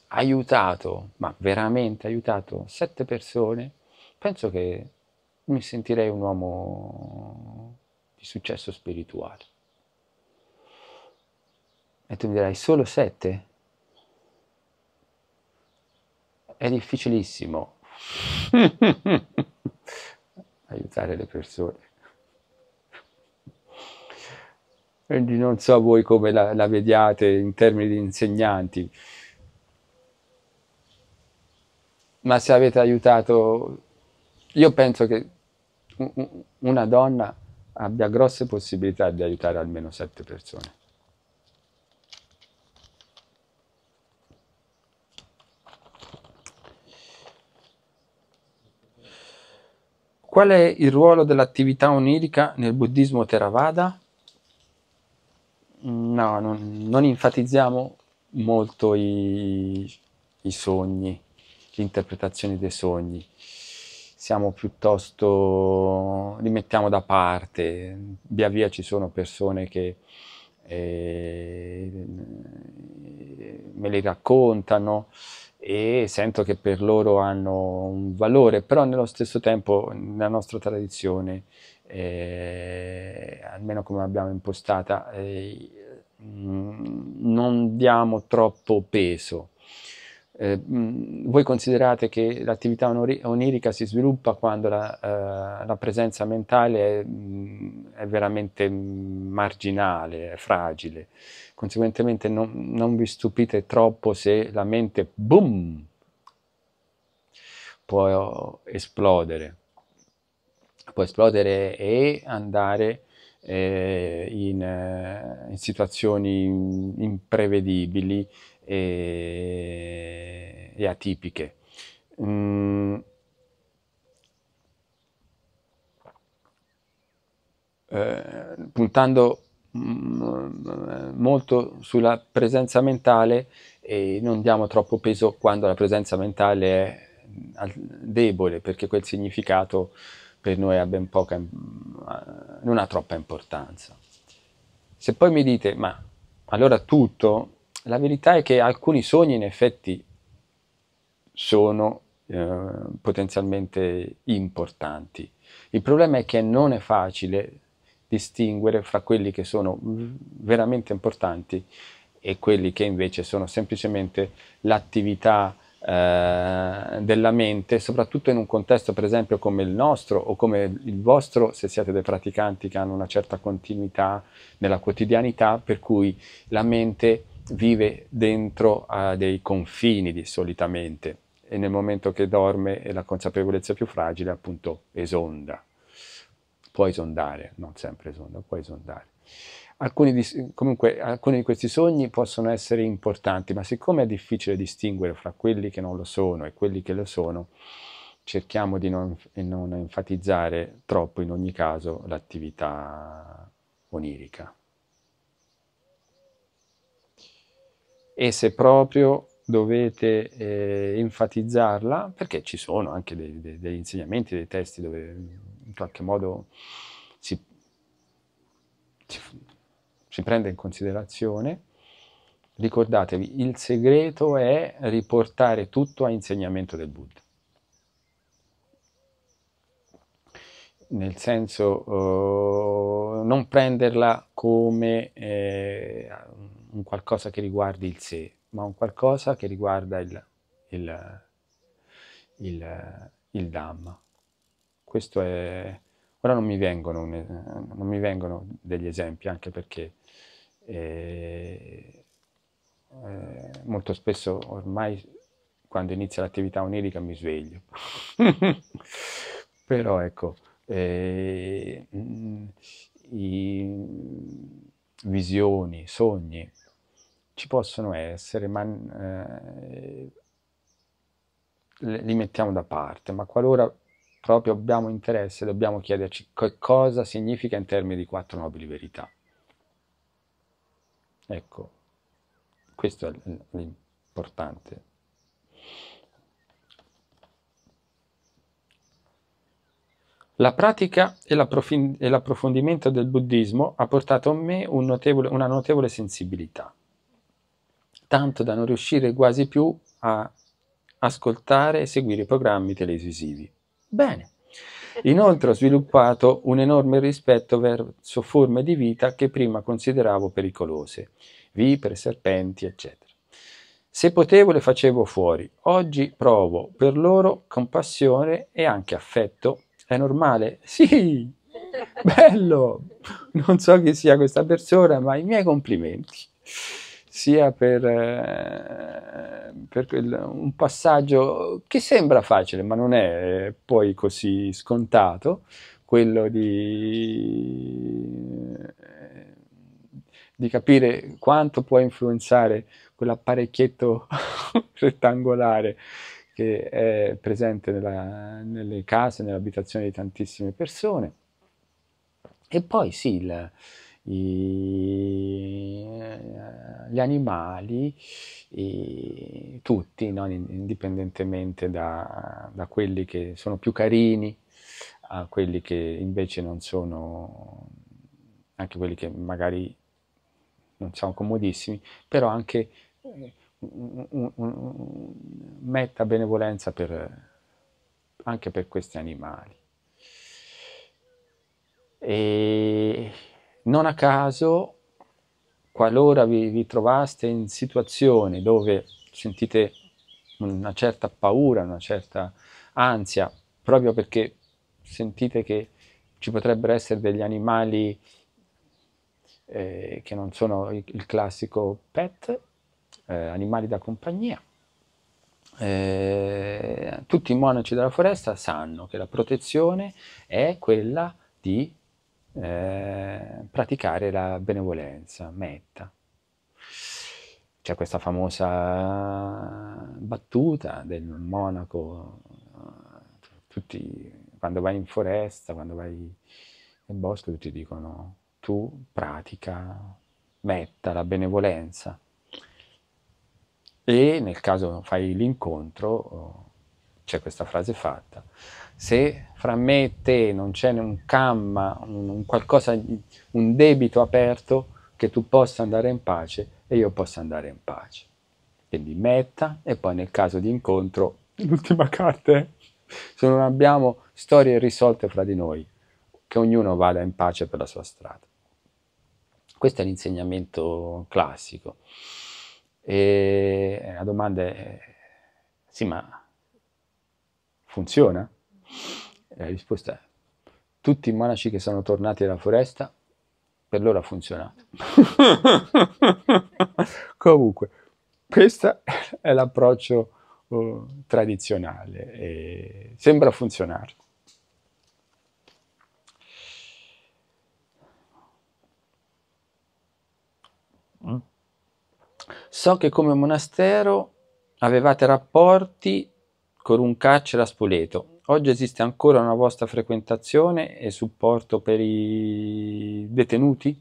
aiutato, ma veramente aiutato, sette persone, penso che mi sentirei un uomo di successo spirituale. E tu mi dirai, solo sette? È difficilissimo. aiutare le persone. Quindi non so voi come la, la vediate in termini di insegnanti, ma se avete aiutato, io penso che una donna abbia grosse possibilità di aiutare almeno sette persone. Qual è il ruolo dell'attività onirica nel buddismo Theravada? Mm, no, non, non enfatizziamo molto i, i sogni, l'interpretazione dei sogni. Siamo piuttosto, li mettiamo da parte, via via ci sono persone che eh, me li raccontano, e sento che per loro hanno un valore, però nello stesso tempo nella nostra tradizione, eh, almeno come l'abbiamo impostata, eh, mm, non diamo troppo peso. Eh, mm, voi considerate che l'attività onirica si sviluppa quando la, eh, la presenza mentale è, mm, è veramente marginale, è fragile. Conseguentemente non, non vi stupite troppo se la mente, boom, può esplodere. Può esplodere e andare eh, in, eh, in, situazioni imprevedibili e, e atipiche. Mm. Eh, puntando Mm, molto sulla presenza mentale e non diamo troppo peso quando la presenza mentale è mm, debole perché quel significato per noi ha ben poca, mm, non ha troppa importanza. Se poi mi dite, ma allora tutto, la verità è che alcuni sogni in effetti sono eh, potenzialmente importanti. Il problema è che non è facile distinguere fra quelli che sono mm, veramente importanti e quelli che invece sono semplicemente l'attività eh, della mente, soprattutto in un contesto per esempio come il nostro o come il vostro, se siete dei praticanti che hanno una certa continuità nella quotidianità, per cui la mente vive dentro a eh, dei confini di, solitamente e nel momento che dorme e la consapevolezza più fragile appunto esonda puoi sondare, non sempre sonda, puoi sondare. Alcuni di, comunque, alcuni di questi sogni possono essere importanti, ma siccome è difficile distinguere fra quelli che non lo sono e quelli che lo sono, cerchiamo di non, non enfatizzare troppo in ogni caso l'attività onirica. E se proprio dovete eh, enfatizzarla, perché ci sono anche dei, dei, degli insegnamenti, dei testi dove in qualche modo si, si, si prende in considerazione, ricordatevi, il segreto è riportare tutto a insegnamento del Buddha. nel senso uh, non prenderla come eh, un qualcosa che riguardi il sé, ma un qualcosa che riguarda il, il, il, il Dhamma. Questo è... Ora non mi vengono, un... non mi vengono degli esempi, anche perché eh... Eh, molto spesso ormai quando inizia l'attività onirica mi sveglio. Però ecco, eh, mm, visioni, sogni ci possono essere, ma eh, li mettiamo da parte, ma qualora proprio abbiamo interesse, dobbiamo chiederci che cosa significa in termini di quattro nobili verità. Ecco, questo è l'importante. La pratica e, l'approfondimento del buddismo ha portato a me un notevole, una notevole sensibilità, tanto da non riuscire quasi più a ascoltare e seguire programmi televisivi. Bene. Eh. Inoltre ho sviluppato un enorme rispetto verso forme di vita che prima consideravo pericolose, vipere, serpenti, eccetera. Se potevo le facevo fuori, oggi provo per loro compassione e anche affetto. È normale? Sì! Bello! Non so chi sia questa persona, ma i miei complimenti sia per, eh, per quel, un passaggio che sembra facile, ma non è eh, poi così scontato, quello di, di capire quanto può influenzare quell'apparecchietto rettangolare che è presente nella, nelle case, nell'abitazione di tantissime persone. E poi sì, il, i, gli animali, i, tutti, no? indipendentemente da, da quelli che sono più carini a quelli che invece non sono, anche quelli che magari non sono comodissimi, però anche eh, un, un, un, metta benevolenza per, anche per questi animali. E non a caso, qualora vi, vi trovaste in situazioni dove sentite una certa paura, una certa ansia, proprio perché sentite che ci potrebbero essere degli animali eh, che non sono il, il classico pet, eh, animali da compagnia. Eh, tutti i monaci della foresta sanno che la protezione è quella di eh, praticare la benevolenza, metta. C'è questa famosa battuta del monaco, eh, tutti, quando vai in foresta, quando vai nel bosco, tutti dicono tu pratica, metta la benevolenza. E nel caso fai l'incontro oh, c'è questa frase fatta se fra me e te non c'è un camma, un, qualcosa, un debito aperto, che tu possa andare in pace e io possa andare in pace. Quindi metta e poi nel caso di incontro, l'ultima carta è, eh, se non abbiamo storie risolte fra di noi, che ognuno vada in pace per la sua strada. Questo è l'insegnamento classico. E la domanda è, sì ma funziona? E La risposta è, tutti i monaci che sono tornati alla foresta, per loro ha funzionato. Comunque, questo è l'approccio uh, tradizionale e sembra funzionare. Mm. So che come monastero avevate rapporti con un carcere a Spoleto Oggi esiste ancora una vostra frequentazione e supporto per i detenuti?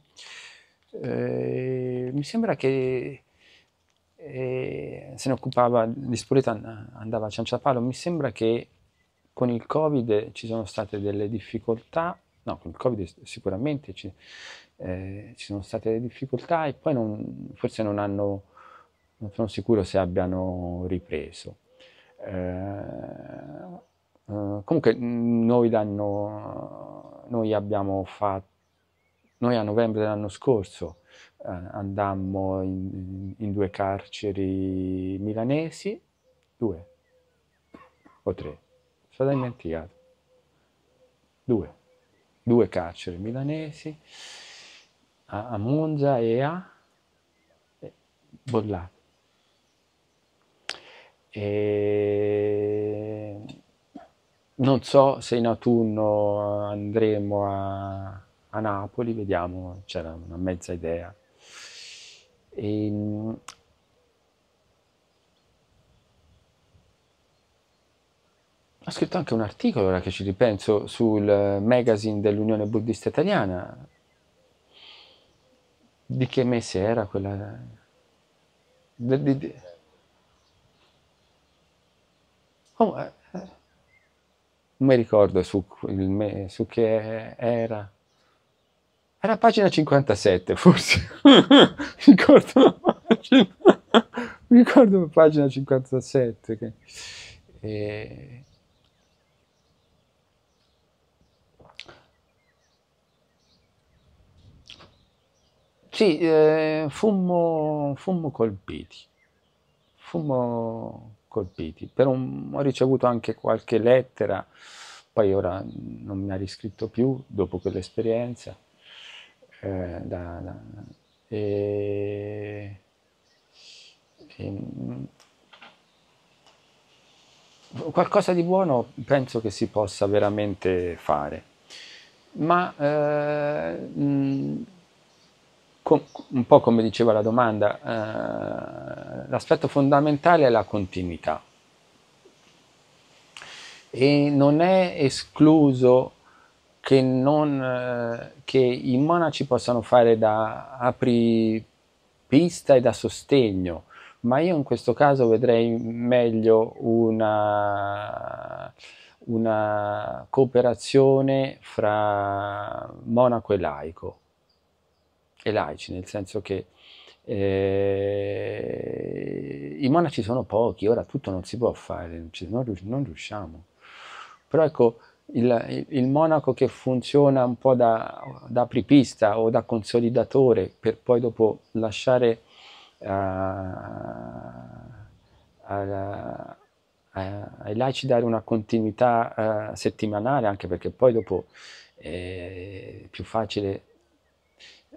Eh, mi sembra che eh, se ne occupava di Spoleto andava a Cianciapalo, mi sembra che con il Covid ci sono state delle difficoltà, no, con il Covid sicuramente ci, eh, ci sono state delle difficoltà e poi non, forse non hanno, non sono sicuro se abbiano ripreso. Eh, eh, comunque mm, noi, noi abbiamo fatto, noi a novembre dell'anno scorso uh, andammo in, in, due carceri milanesi, due o tre, sono dimenticato, due, due carceri milanesi, a, a Monza e a Bollato. E non so se in autunno andremo a, a Napoli, vediamo, c'era una mezza idea. E, ehm, Ho scritto anche un articolo, ora che ci ripenso, sul magazine dell'Unione Buddista Italiana. Di che mese era quella? De, de, de. Oh, eh, non mi ricordo su, il, su che era, era pagina 57 forse, ricordo la pagina, ricordo la pagina 57. Che, e, sì, eh, fummo, fummo colpiti, fummo colpiti. Però ho ricevuto anche qualche lettera, poi ora non mi ha riscritto più dopo quell'esperienza. Eh, da, da, e, e, mm, qualcosa di buono penso che si possa veramente fare, ma eh, mh, mm, un po' come diceva la domanda, eh, l'aspetto fondamentale è la continuità e non è escluso che, non, eh, che i monaci possano fare da apripista e da sostegno, ma io in questo caso vedrei meglio una, una cooperazione fra monaco e laico e laici, nel senso che eh, i monaci sono pochi, ora tutto non si può fare, cioè, non, non riusciamo. Però ecco, il, il, monaco che funziona un po' da, da, apripista o da consolidatore per poi dopo lasciare uh, ai laici dare una continuità uh, settimanale, anche perché poi dopo è più facile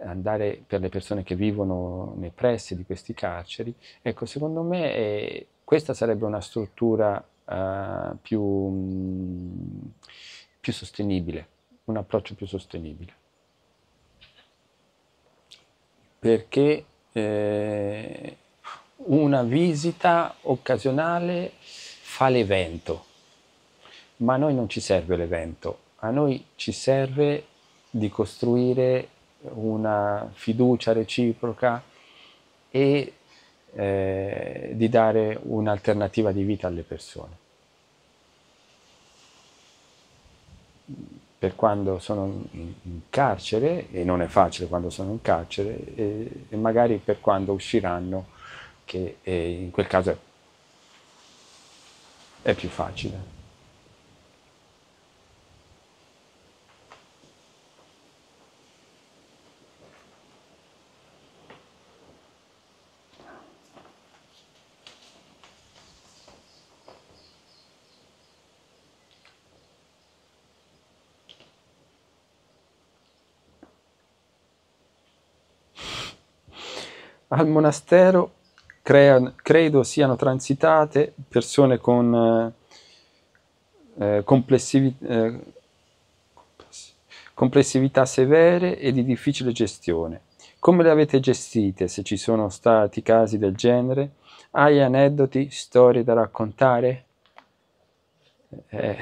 andare per le persone che vivono nei pressi di questi carceri, ecco, secondo me eh, questa sarebbe una struttura eh, più, mh, mm, più sostenibile, un approccio più sostenibile. Perché eh, una visita occasionale fa l'evento, ma a noi non ci serve l'evento, a noi ci serve di costruire una fiducia reciproca e eh, di dare un'alternativa di vita alle persone. Per quando sono in carcere, e non è facile quando sono in carcere, e, e magari per quando usciranno, che eh, in quel caso è, è più facile. al monastero crea, credo siano transitate persone con eh, eh, complessivi, eh, complessività severe e di difficile gestione. Come le avete gestite, se ci sono stati casi del genere? Hai aneddoti, storie da raccontare? Eh.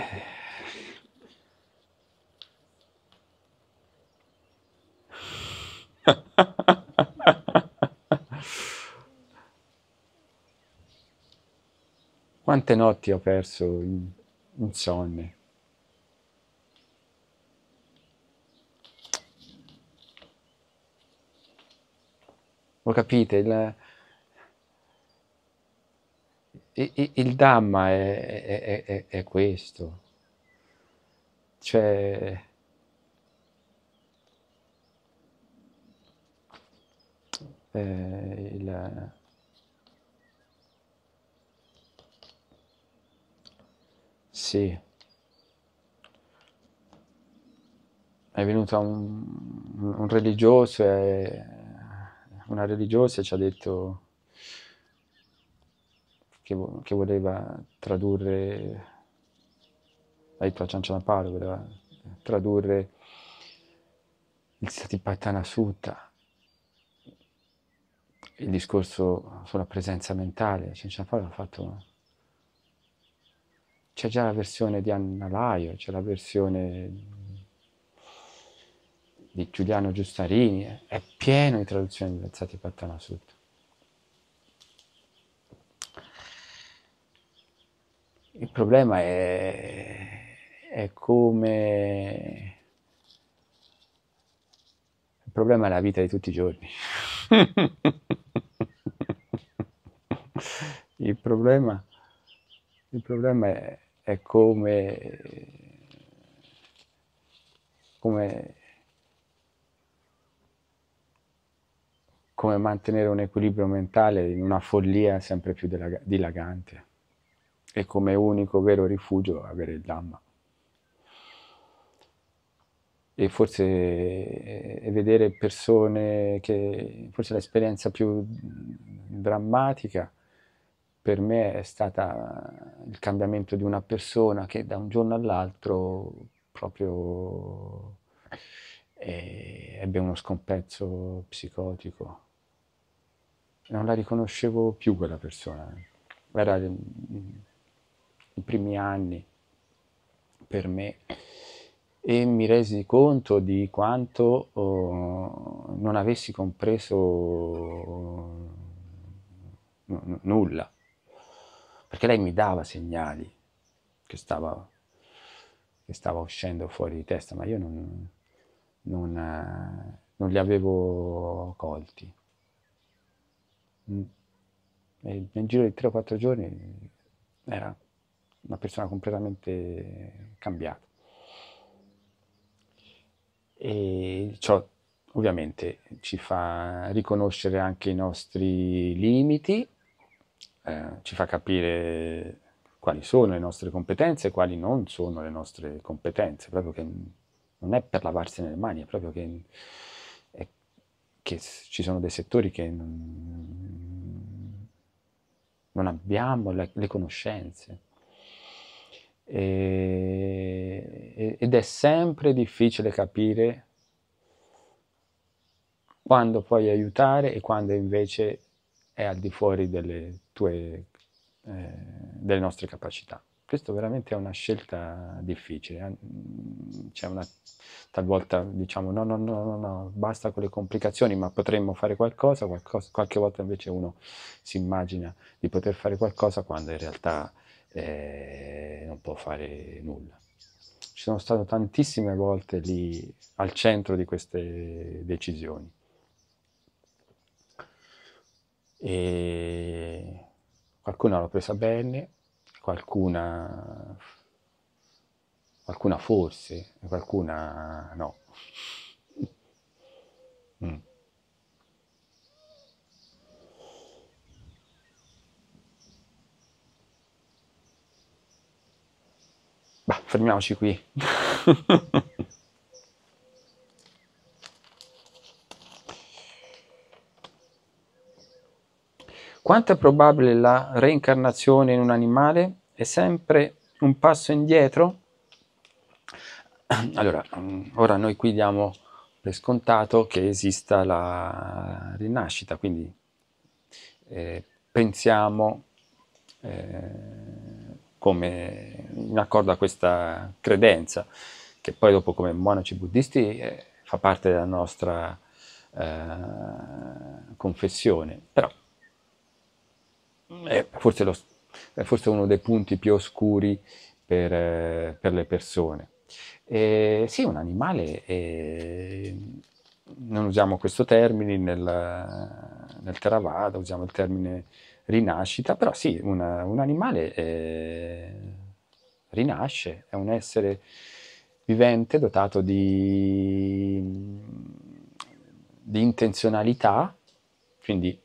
Quante notti ho perso in, insonne. Lo capite? Il, il, il Dhamma è, è, è, è questo. Cioè, eh, il, Sì. È venuto un, un religioso e una religiosa ci ha detto che, vo che voleva tradurre, lei tua Ciancianapalo voleva tradurre il Satipatthana Sutta, il discorso sulla presenza mentale. Ciancianapalo ha fatto c'è già la versione di Anna Laio, c'è la versione di Giuliano Giustarini, è pieno di traduzioni del Satipatthana Sutta. Il problema è, è come... Il problema è la vita di tutti i giorni. il problema, il problema è, è come, come, come mantenere un equilibrio mentale in una follia sempre più dilagante e come unico vero rifugio avere il Dhamma. E forse e vedere persone che, forse l'esperienza più drammatica per me è stata il cambiamento di una persona che da un giorno all'altro proprio eh, ebbe uno scompezzo psicotico. Non la riconoscevo più quella persona, era mm, i primi anni per me e mi resi conto di quanto oh, non avessi compreso oh, nulla perché lei mi dava segnali che stava, che stava uscendo fuori di testa, ma io non, non, eh, non li avevo colti. Mm. E nel giro di 3 o 4 giorni era una persona completamente cambiata. E ciò ovviamente ci fa riconoscere anche i nostri limiti eh, ci fa capire quali sono le nostre competenze e quali non sono le nostre competenze, proprio che non è per lavarsi le mani, è proprio che, è, che ci sono dei settori che non, non abbiamo le, le conoscenze. E, ed è sempre difficile capire quando puoi aiutare e quando invece è al di fuori delle tue, eh, delle nostre capacità. Questo veramente è una scelta difficile, eh. mm, c'è una talvolta diciamo no, no, no, no, no, basta con le complicazioni, ma potremmo fare qualcosa, qualcosa, qualche volta invece uno si immagina di poter fare qualcosa quando in realtà eh, non può fare nulla. Ci sono stato tantissime volte lì al centro di queste decisioni e qualcuna l'ha presa bene, qualcuna, qualcuna forse, qualcuna no. Mm. Bah, fermiamoci qui. Quanto è probabile la reincarnazione in un animale? È sempre un passo indietro? Allora, mm, ora noi qui diamo per scontato che esista la rinascita, quindi eh, pensiamo eh, come in accordo a questa credenza, che poi dopo come monaci buddisti eh, fa parte della nostra eh, confessione, però è mm, eh, forse, lo, è forse uno dei punti più oscuri per, eh, per le persone. Eh, sì, un animale, eh, non usiamo questo termine nel, nel Theravada, usiamo il termine rinascita, però sì, una, un animale eh, rinasce, è un essere vivente dotato di, di intenzionalità, quindi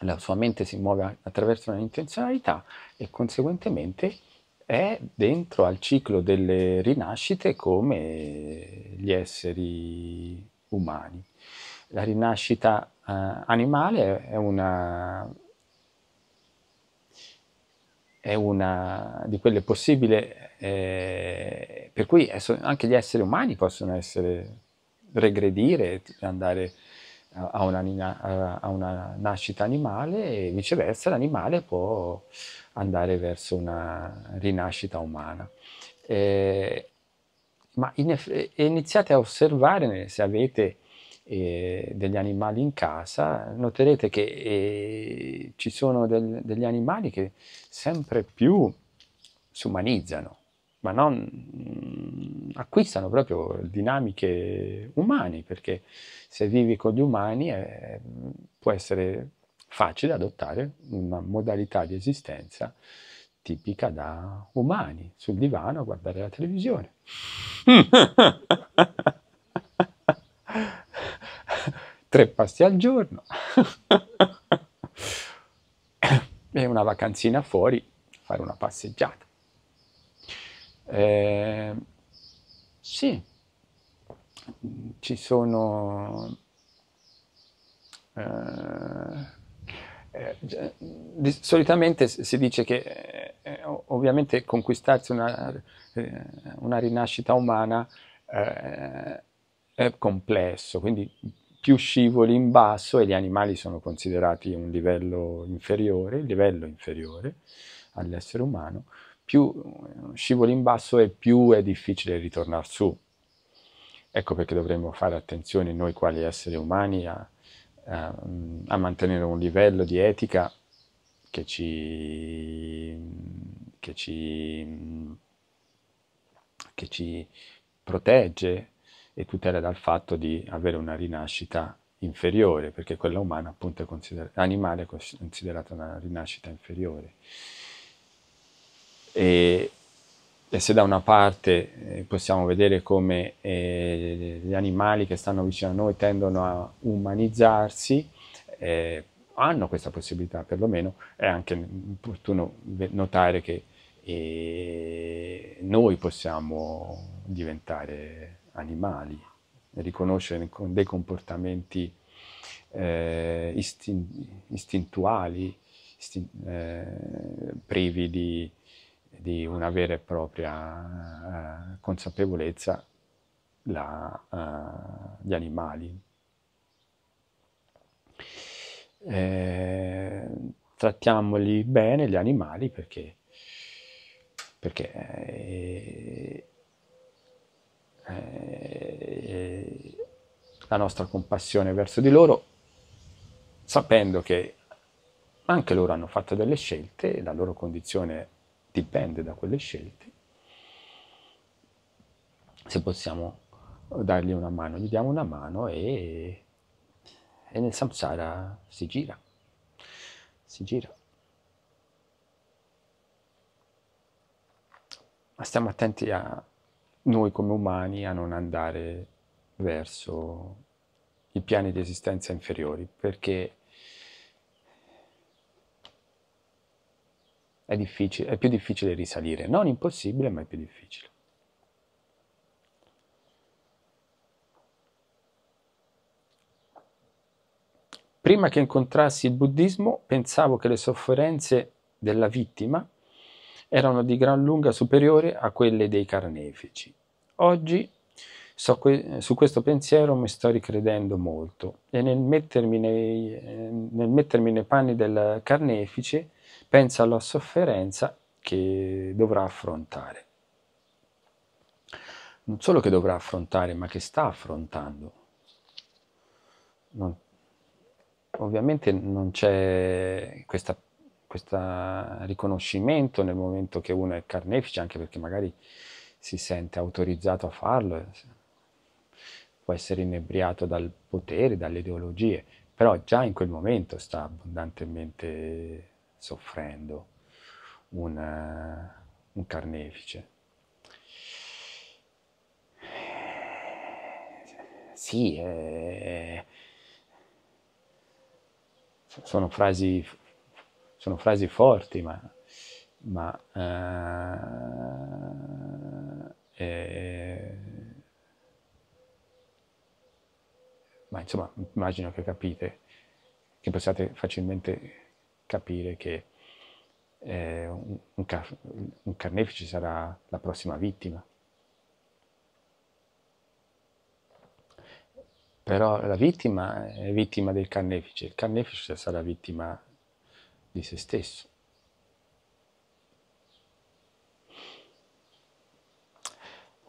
la sua mente si muove attraverso un'intenzionalità e conseguentemente è dentro al ciclo delle rinascite come gli esseri umani. La rinascita eh, animale è una, è una di quelle possibili, eh, per cui anche gli esseri umani possono essere regredire, andare a una, a una nascita animale e viceversa l'animale può andare verso una rinascita umana. Eh, ma in, iniziate a osservare eh, se avete eh, degli animali in casa, noterete che eh, ci sono del, degli animali che sempre più si umanizzano ma non mm, acquistano proprio dinamiche umane, perché se vivi con gli umani eh, può essere facile adottare una modalità di esistenza tipica da umani, sul divano a guardare la televisione. Tre pasti al giorno. e una vacanzina fuori, fare una passeggiata. Eh, sì, ci sono... Eh, eh, solitamente si dice che eh, eh, ovviamente conquistarsi una, eh, una rinascita umana è complesso, quindi più scivoli in basso e gli animali sono considerati un livello inferiore, il livello inferiore all'essere umano, più scivoli in basso e più è difficile ritornare su. Ecco perché dovremmo fare attenzione noi quali esseri umani a, a, a mantenere un livello di etica che ci, che ci, che ci protegge e tutela dal fatto di avere una rinascita inferiore, perché quella umana appunto è considerata, animale è considerata una rinascita inferiore. E, e se da una parte eh, possiamo vedere come eh, gli animali che stanno vicino a noi tendono a umanizzarsi, eh, hanno questa possibilità perlomeno, è anche opportuno notare che eh, noi possiamo diventare animali, riconoscere dei comportamenti eh, istin istintuali, istin eh, privi di di una vera e propria eh, consapevolezza la, eh, gli animali. Eh, trattiamoli bene gli animali perché, perché eh, eh, la nostra compassione verso di loro, sapendo che anche loro hanno fatto delle scelte, la loro condizione dipende da quelle scelte, se possiamo dargli una mano, gli diamo una mano e, e nel samsara si gira, si gira. Ma stiamo attenti a noi come umani a non andare verso i piani di esistenza inferiori, perché è, difficile, è più difficile risalire, non impossibile, ma è più difficile. Prima che incontrassi il buddismo pensavo che le sofferenze della vittima erano di gran lunga superiori a quelle dei carnefici. Oggi so que su questo pensiero mi sto ricredendo molto e nel mettermi nei, nel mettermi nei panni del carnefice pensa alla sofferenza che dovrà affrontare. Non solo che dovrà affrontare, ma che sta affrontando. Non, ovviamente non c'è questo riconoscimento nel momento che uno è carnefice, anche perché magari si sente autorizzato a farlo, eh, può essere inebriato dal potere, dalle ideologie, però già in quel momento sta abbondantemente soffrendo un, eh, un carnefice. Sì, eh, sono, frasi, sono frasi forti, ma, ma uh, eh, ma insomma immagino che capite, che possiate facilmente capire che eh, un, car un carnefice sarà la prossima vittima. Però la vittima è vittima del carnefice, il carnefice sarà vittima di se stesso.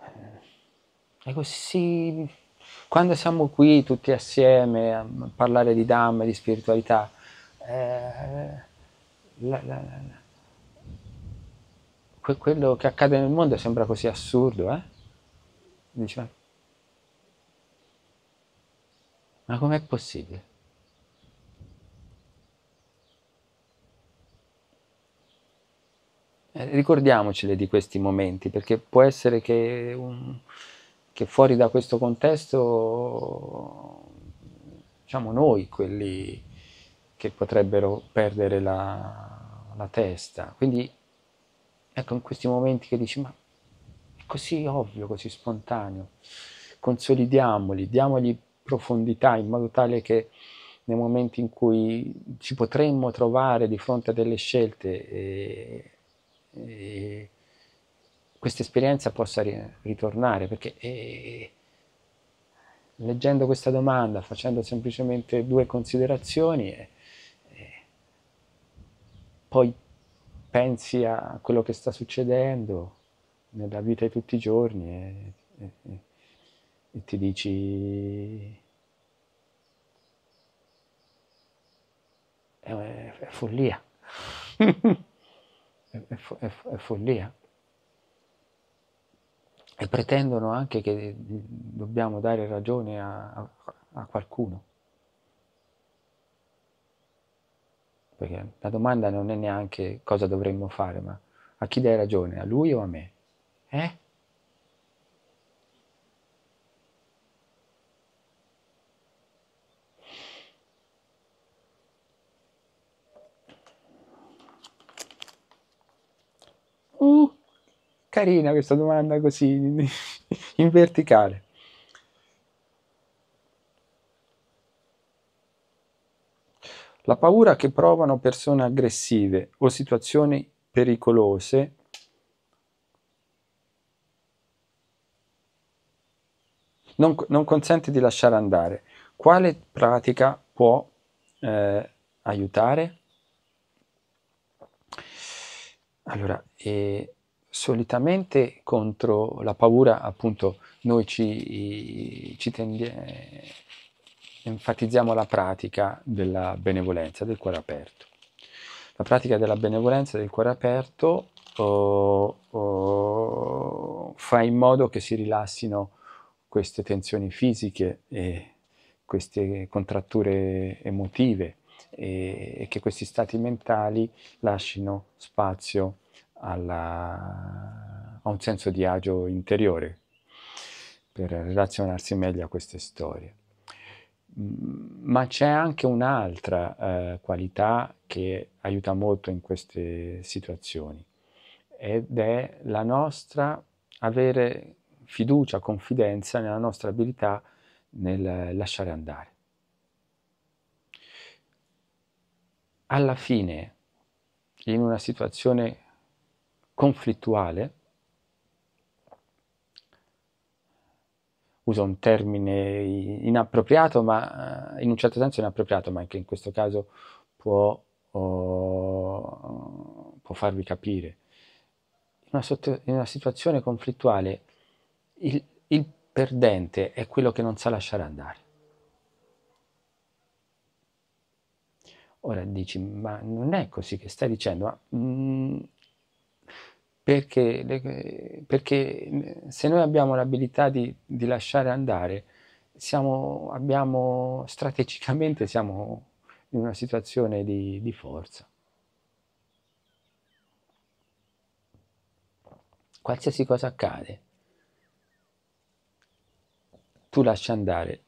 E eh, così, ecco, quando siamo qui tutti assieme a parlare di Dhamma, di spiritualità, eh, la, la, la, quello che accade nel mondo sembra così assurdo, eh? Dice, ma com'è possibile? Eh, ricordiamocele di questi momenti, perché può essere che, un, che fuori da questo contesto, diciamo noi, quelli che potrebbero perdere la, la testa. Quindi ecco in questi momenti che dici ma è così ovvio, così spontaneo, consolidiamoli, diamogli profondità in modo tale che nei momenti in cui ci potremmo trovare di fronte a delle scelte e, e questa esperienza possa ritornare, perché eh, leggendo questa domanda, facendo semplicemente due considerazioni, eh, poi pensi a quello che sta succedendo nella vita di tutti i giorni e, e, e ti dici eh, è, è follia, è, è, è follia. E pretendono anche che mm, dobbiamo dare ragione a, a, a qualcuno. Perché la domanda non è neanche cosa dovremmo fare, ma a chi dai ragione, a lui o a me? Eh? Uh, carina questa domanda così in verticale. La paura che provano persone aggressive o situazioni pericolose non, non consente di lasciare andare. Quale pratica può eh, aiutare? Allora, eh, solitamente contro la paura appunto noi ci, ci tendiamo enfatizziamo la pratica della benevolenza, del cuore aperto. La pratica della benevolenza del cuore aperto oh, oh, fa in modo che si rilassino queste tensioni fisiche e queste contratture emotive e, e che questi stati mentali lasciano spazio alla, a un senso di agio interiore per relazionarsi meglio a queste storie. Mm, ma c'è anche un'altra eh, qualità che aiuta molto in queste situazioni ed è la nostra avere fiducia, confidenza nella nostra abilità nel lasciare andare. Alla fine, in una situazione conflittuale, uso un termine inappropriato, ma eh, in un certo senso inappropriato, ma anche in questo caso può, oh, può farvi capire. In una, sotto, in una situazione conflittuale il, il perdente è quello che non sa lasciare andare. Ora dici, ma non è così che stai dicendo, ma mh, mm, perché, perché se noi abbiamo l'abilità di, di lasciare andare, siamo, abbiamo, strategicamente siamo in una situazione di, di forza. Qualsiasi cosa accade, tu lasci andare,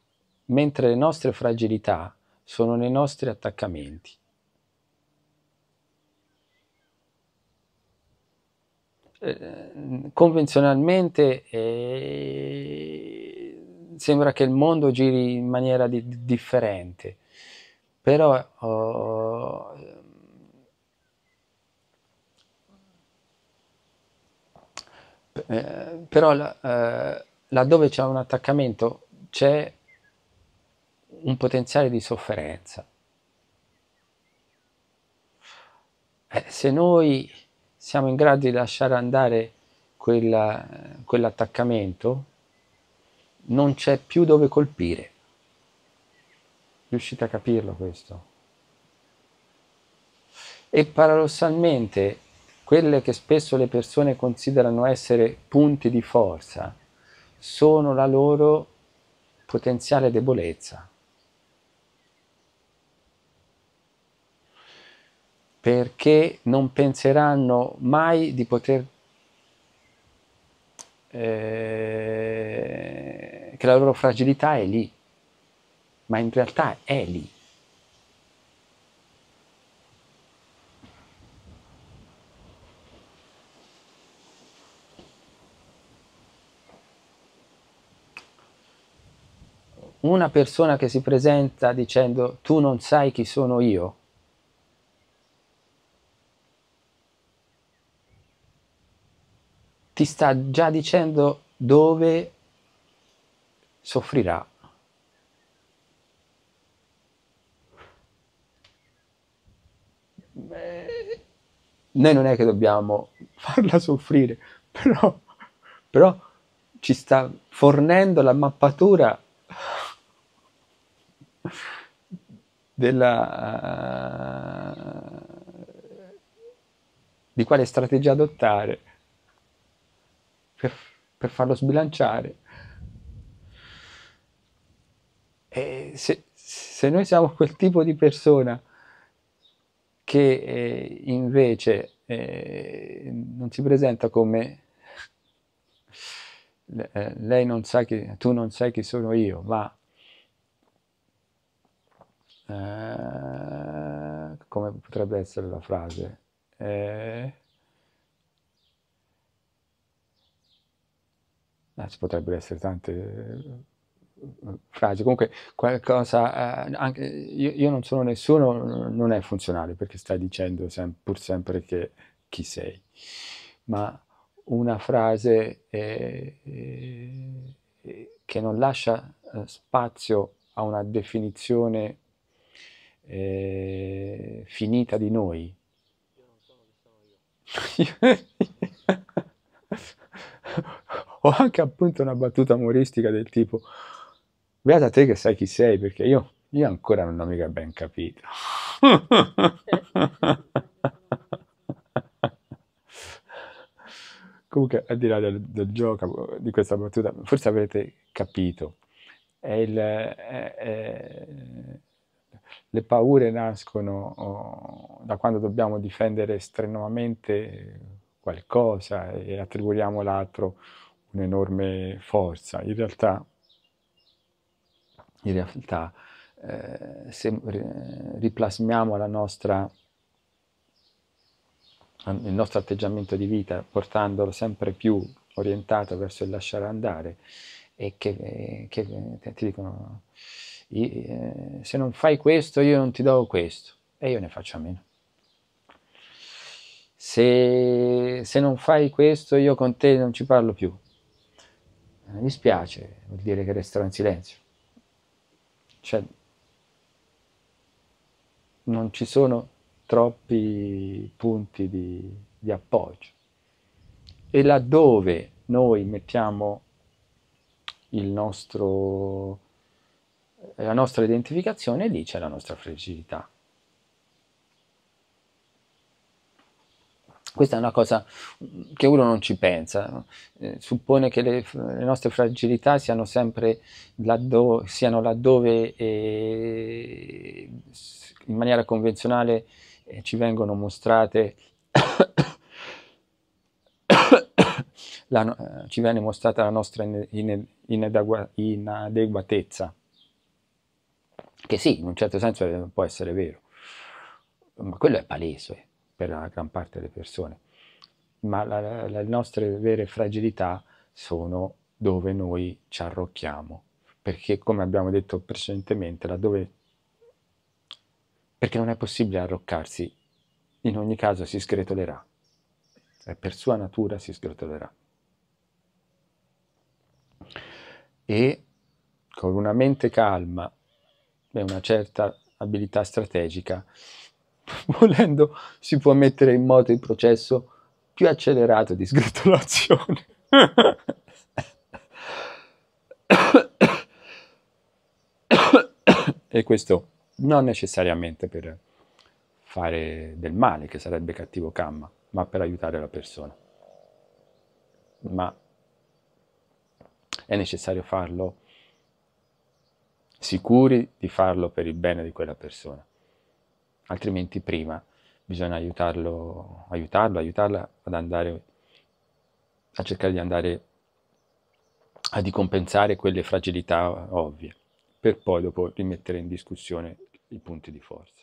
mentre le nostre fragilità sono nei nostri attaccamenti. Eh, convenzionalmente eh, sembra che il mondo giri in maniera di, differente, però oh, eh, però eh, laddove c'è un attaccamento c'è un potenziale di sofferenza. Eh, se noi siamo in grado di lasciare andare quella, quell'attaccamento, non c'è più dove colpire. Riuscite a capirlo questo? E paradossalmente, quelle che spesso le persone considerano essere punti di forza, sono la loro potenziale debolezza. perché non penseranno mai di poter eh, che la loro fragilità è lì, ma in realtà è lì. Una persona che si presenta dicendo tu non sai chi sono io, ti sta già dicendo dove soffrirà. noi non è che dobbiamo farla soffrire, però, però ci sta fornendo la mappatura della, uh, di quale strategia adottare per, per farlo sbilanciare. E se, se, noi siamo quel tipo di persona che eh, invece eh, non si presenta come eh, lei non sa chi, tu non sai chi sono io, ma eh, come potrebbe essere la frase? Eh, eh, ci potrebbero essere tante eh, frasi. Comunque qualcosa, eh, anche, io, io, non sono nessuno, non è funzionale perché stai dicendo sem- pur sempre che chi sei, ma una frase è, eh, è, eh, che non lascia spazio a una definizione è, finita di noi. Io non sono chi sono io. o anche appunto una battuta umoristica del tipo beata te che sai chi sei perché io, io ancora non ho mica ben capito. Comunque, al di là del, del, gioco, di questa battuta, forse avrete capito, è il, è, è, le paure nascono oh, da quando dobbiamo difendere strenuamente qualcosa e attribuiamo l'altro un'enorme forza. In realtà, in realtà eh, se eh, riplasmiamo nostra, il nostro atteggiamento di vita portandolo sempre più orientato verso il lasciare andare e che, che eh, ti dicono eh, se non fai questo io non ti do questo e io ne faccio a meno. Se, se non fai questo io con te non ci parlo più mi dispiace, vuol dire che resterò in silenzio. Cioè, non ci sono troppi punti di, di appoggio. E laddove noi mettiamo nostro, la nostra identificazione, lì c'è la nostra fragilità. Questa è una cosa che uno non ci pensa, eh, suppone che le, le, nostre fragilità siano sempre laddove, siano laddove eh, in maniera convenzionale eh, ci vengono mostrate la, eh, ci viene mostrata la nostra inadeguatezza, che sì, in un certo senso eh, può essere vero, ma quello è palese per la gran parte delle persone. Ma la, la, le nostre vere fragilità sono dove noi ci arrocchiamo, perché come abbiamo detto precedentemente, laddove perché non è possibile arroccarsi, in ogni caso si sgretolerà, e cioè, per sua natura si sgretolerà. E con una mente calma e una certa abilità strategica volendo si può mettere in moto il processo più accelerato di sgretolazione. e questo non necessariamente per fare del male, che sarebbe cattivo kamma, ma per aiutare la persona. Ma è necessario farlo sicuri di farlo per il bene di quella persona altrimenti prima bisogna aiutarlo, aiutarlo, aiutarla ad andare a cercare di andare a dicompensare quelle fragilità ovvie, per poi dopo rimettere in discussione i punti di forza.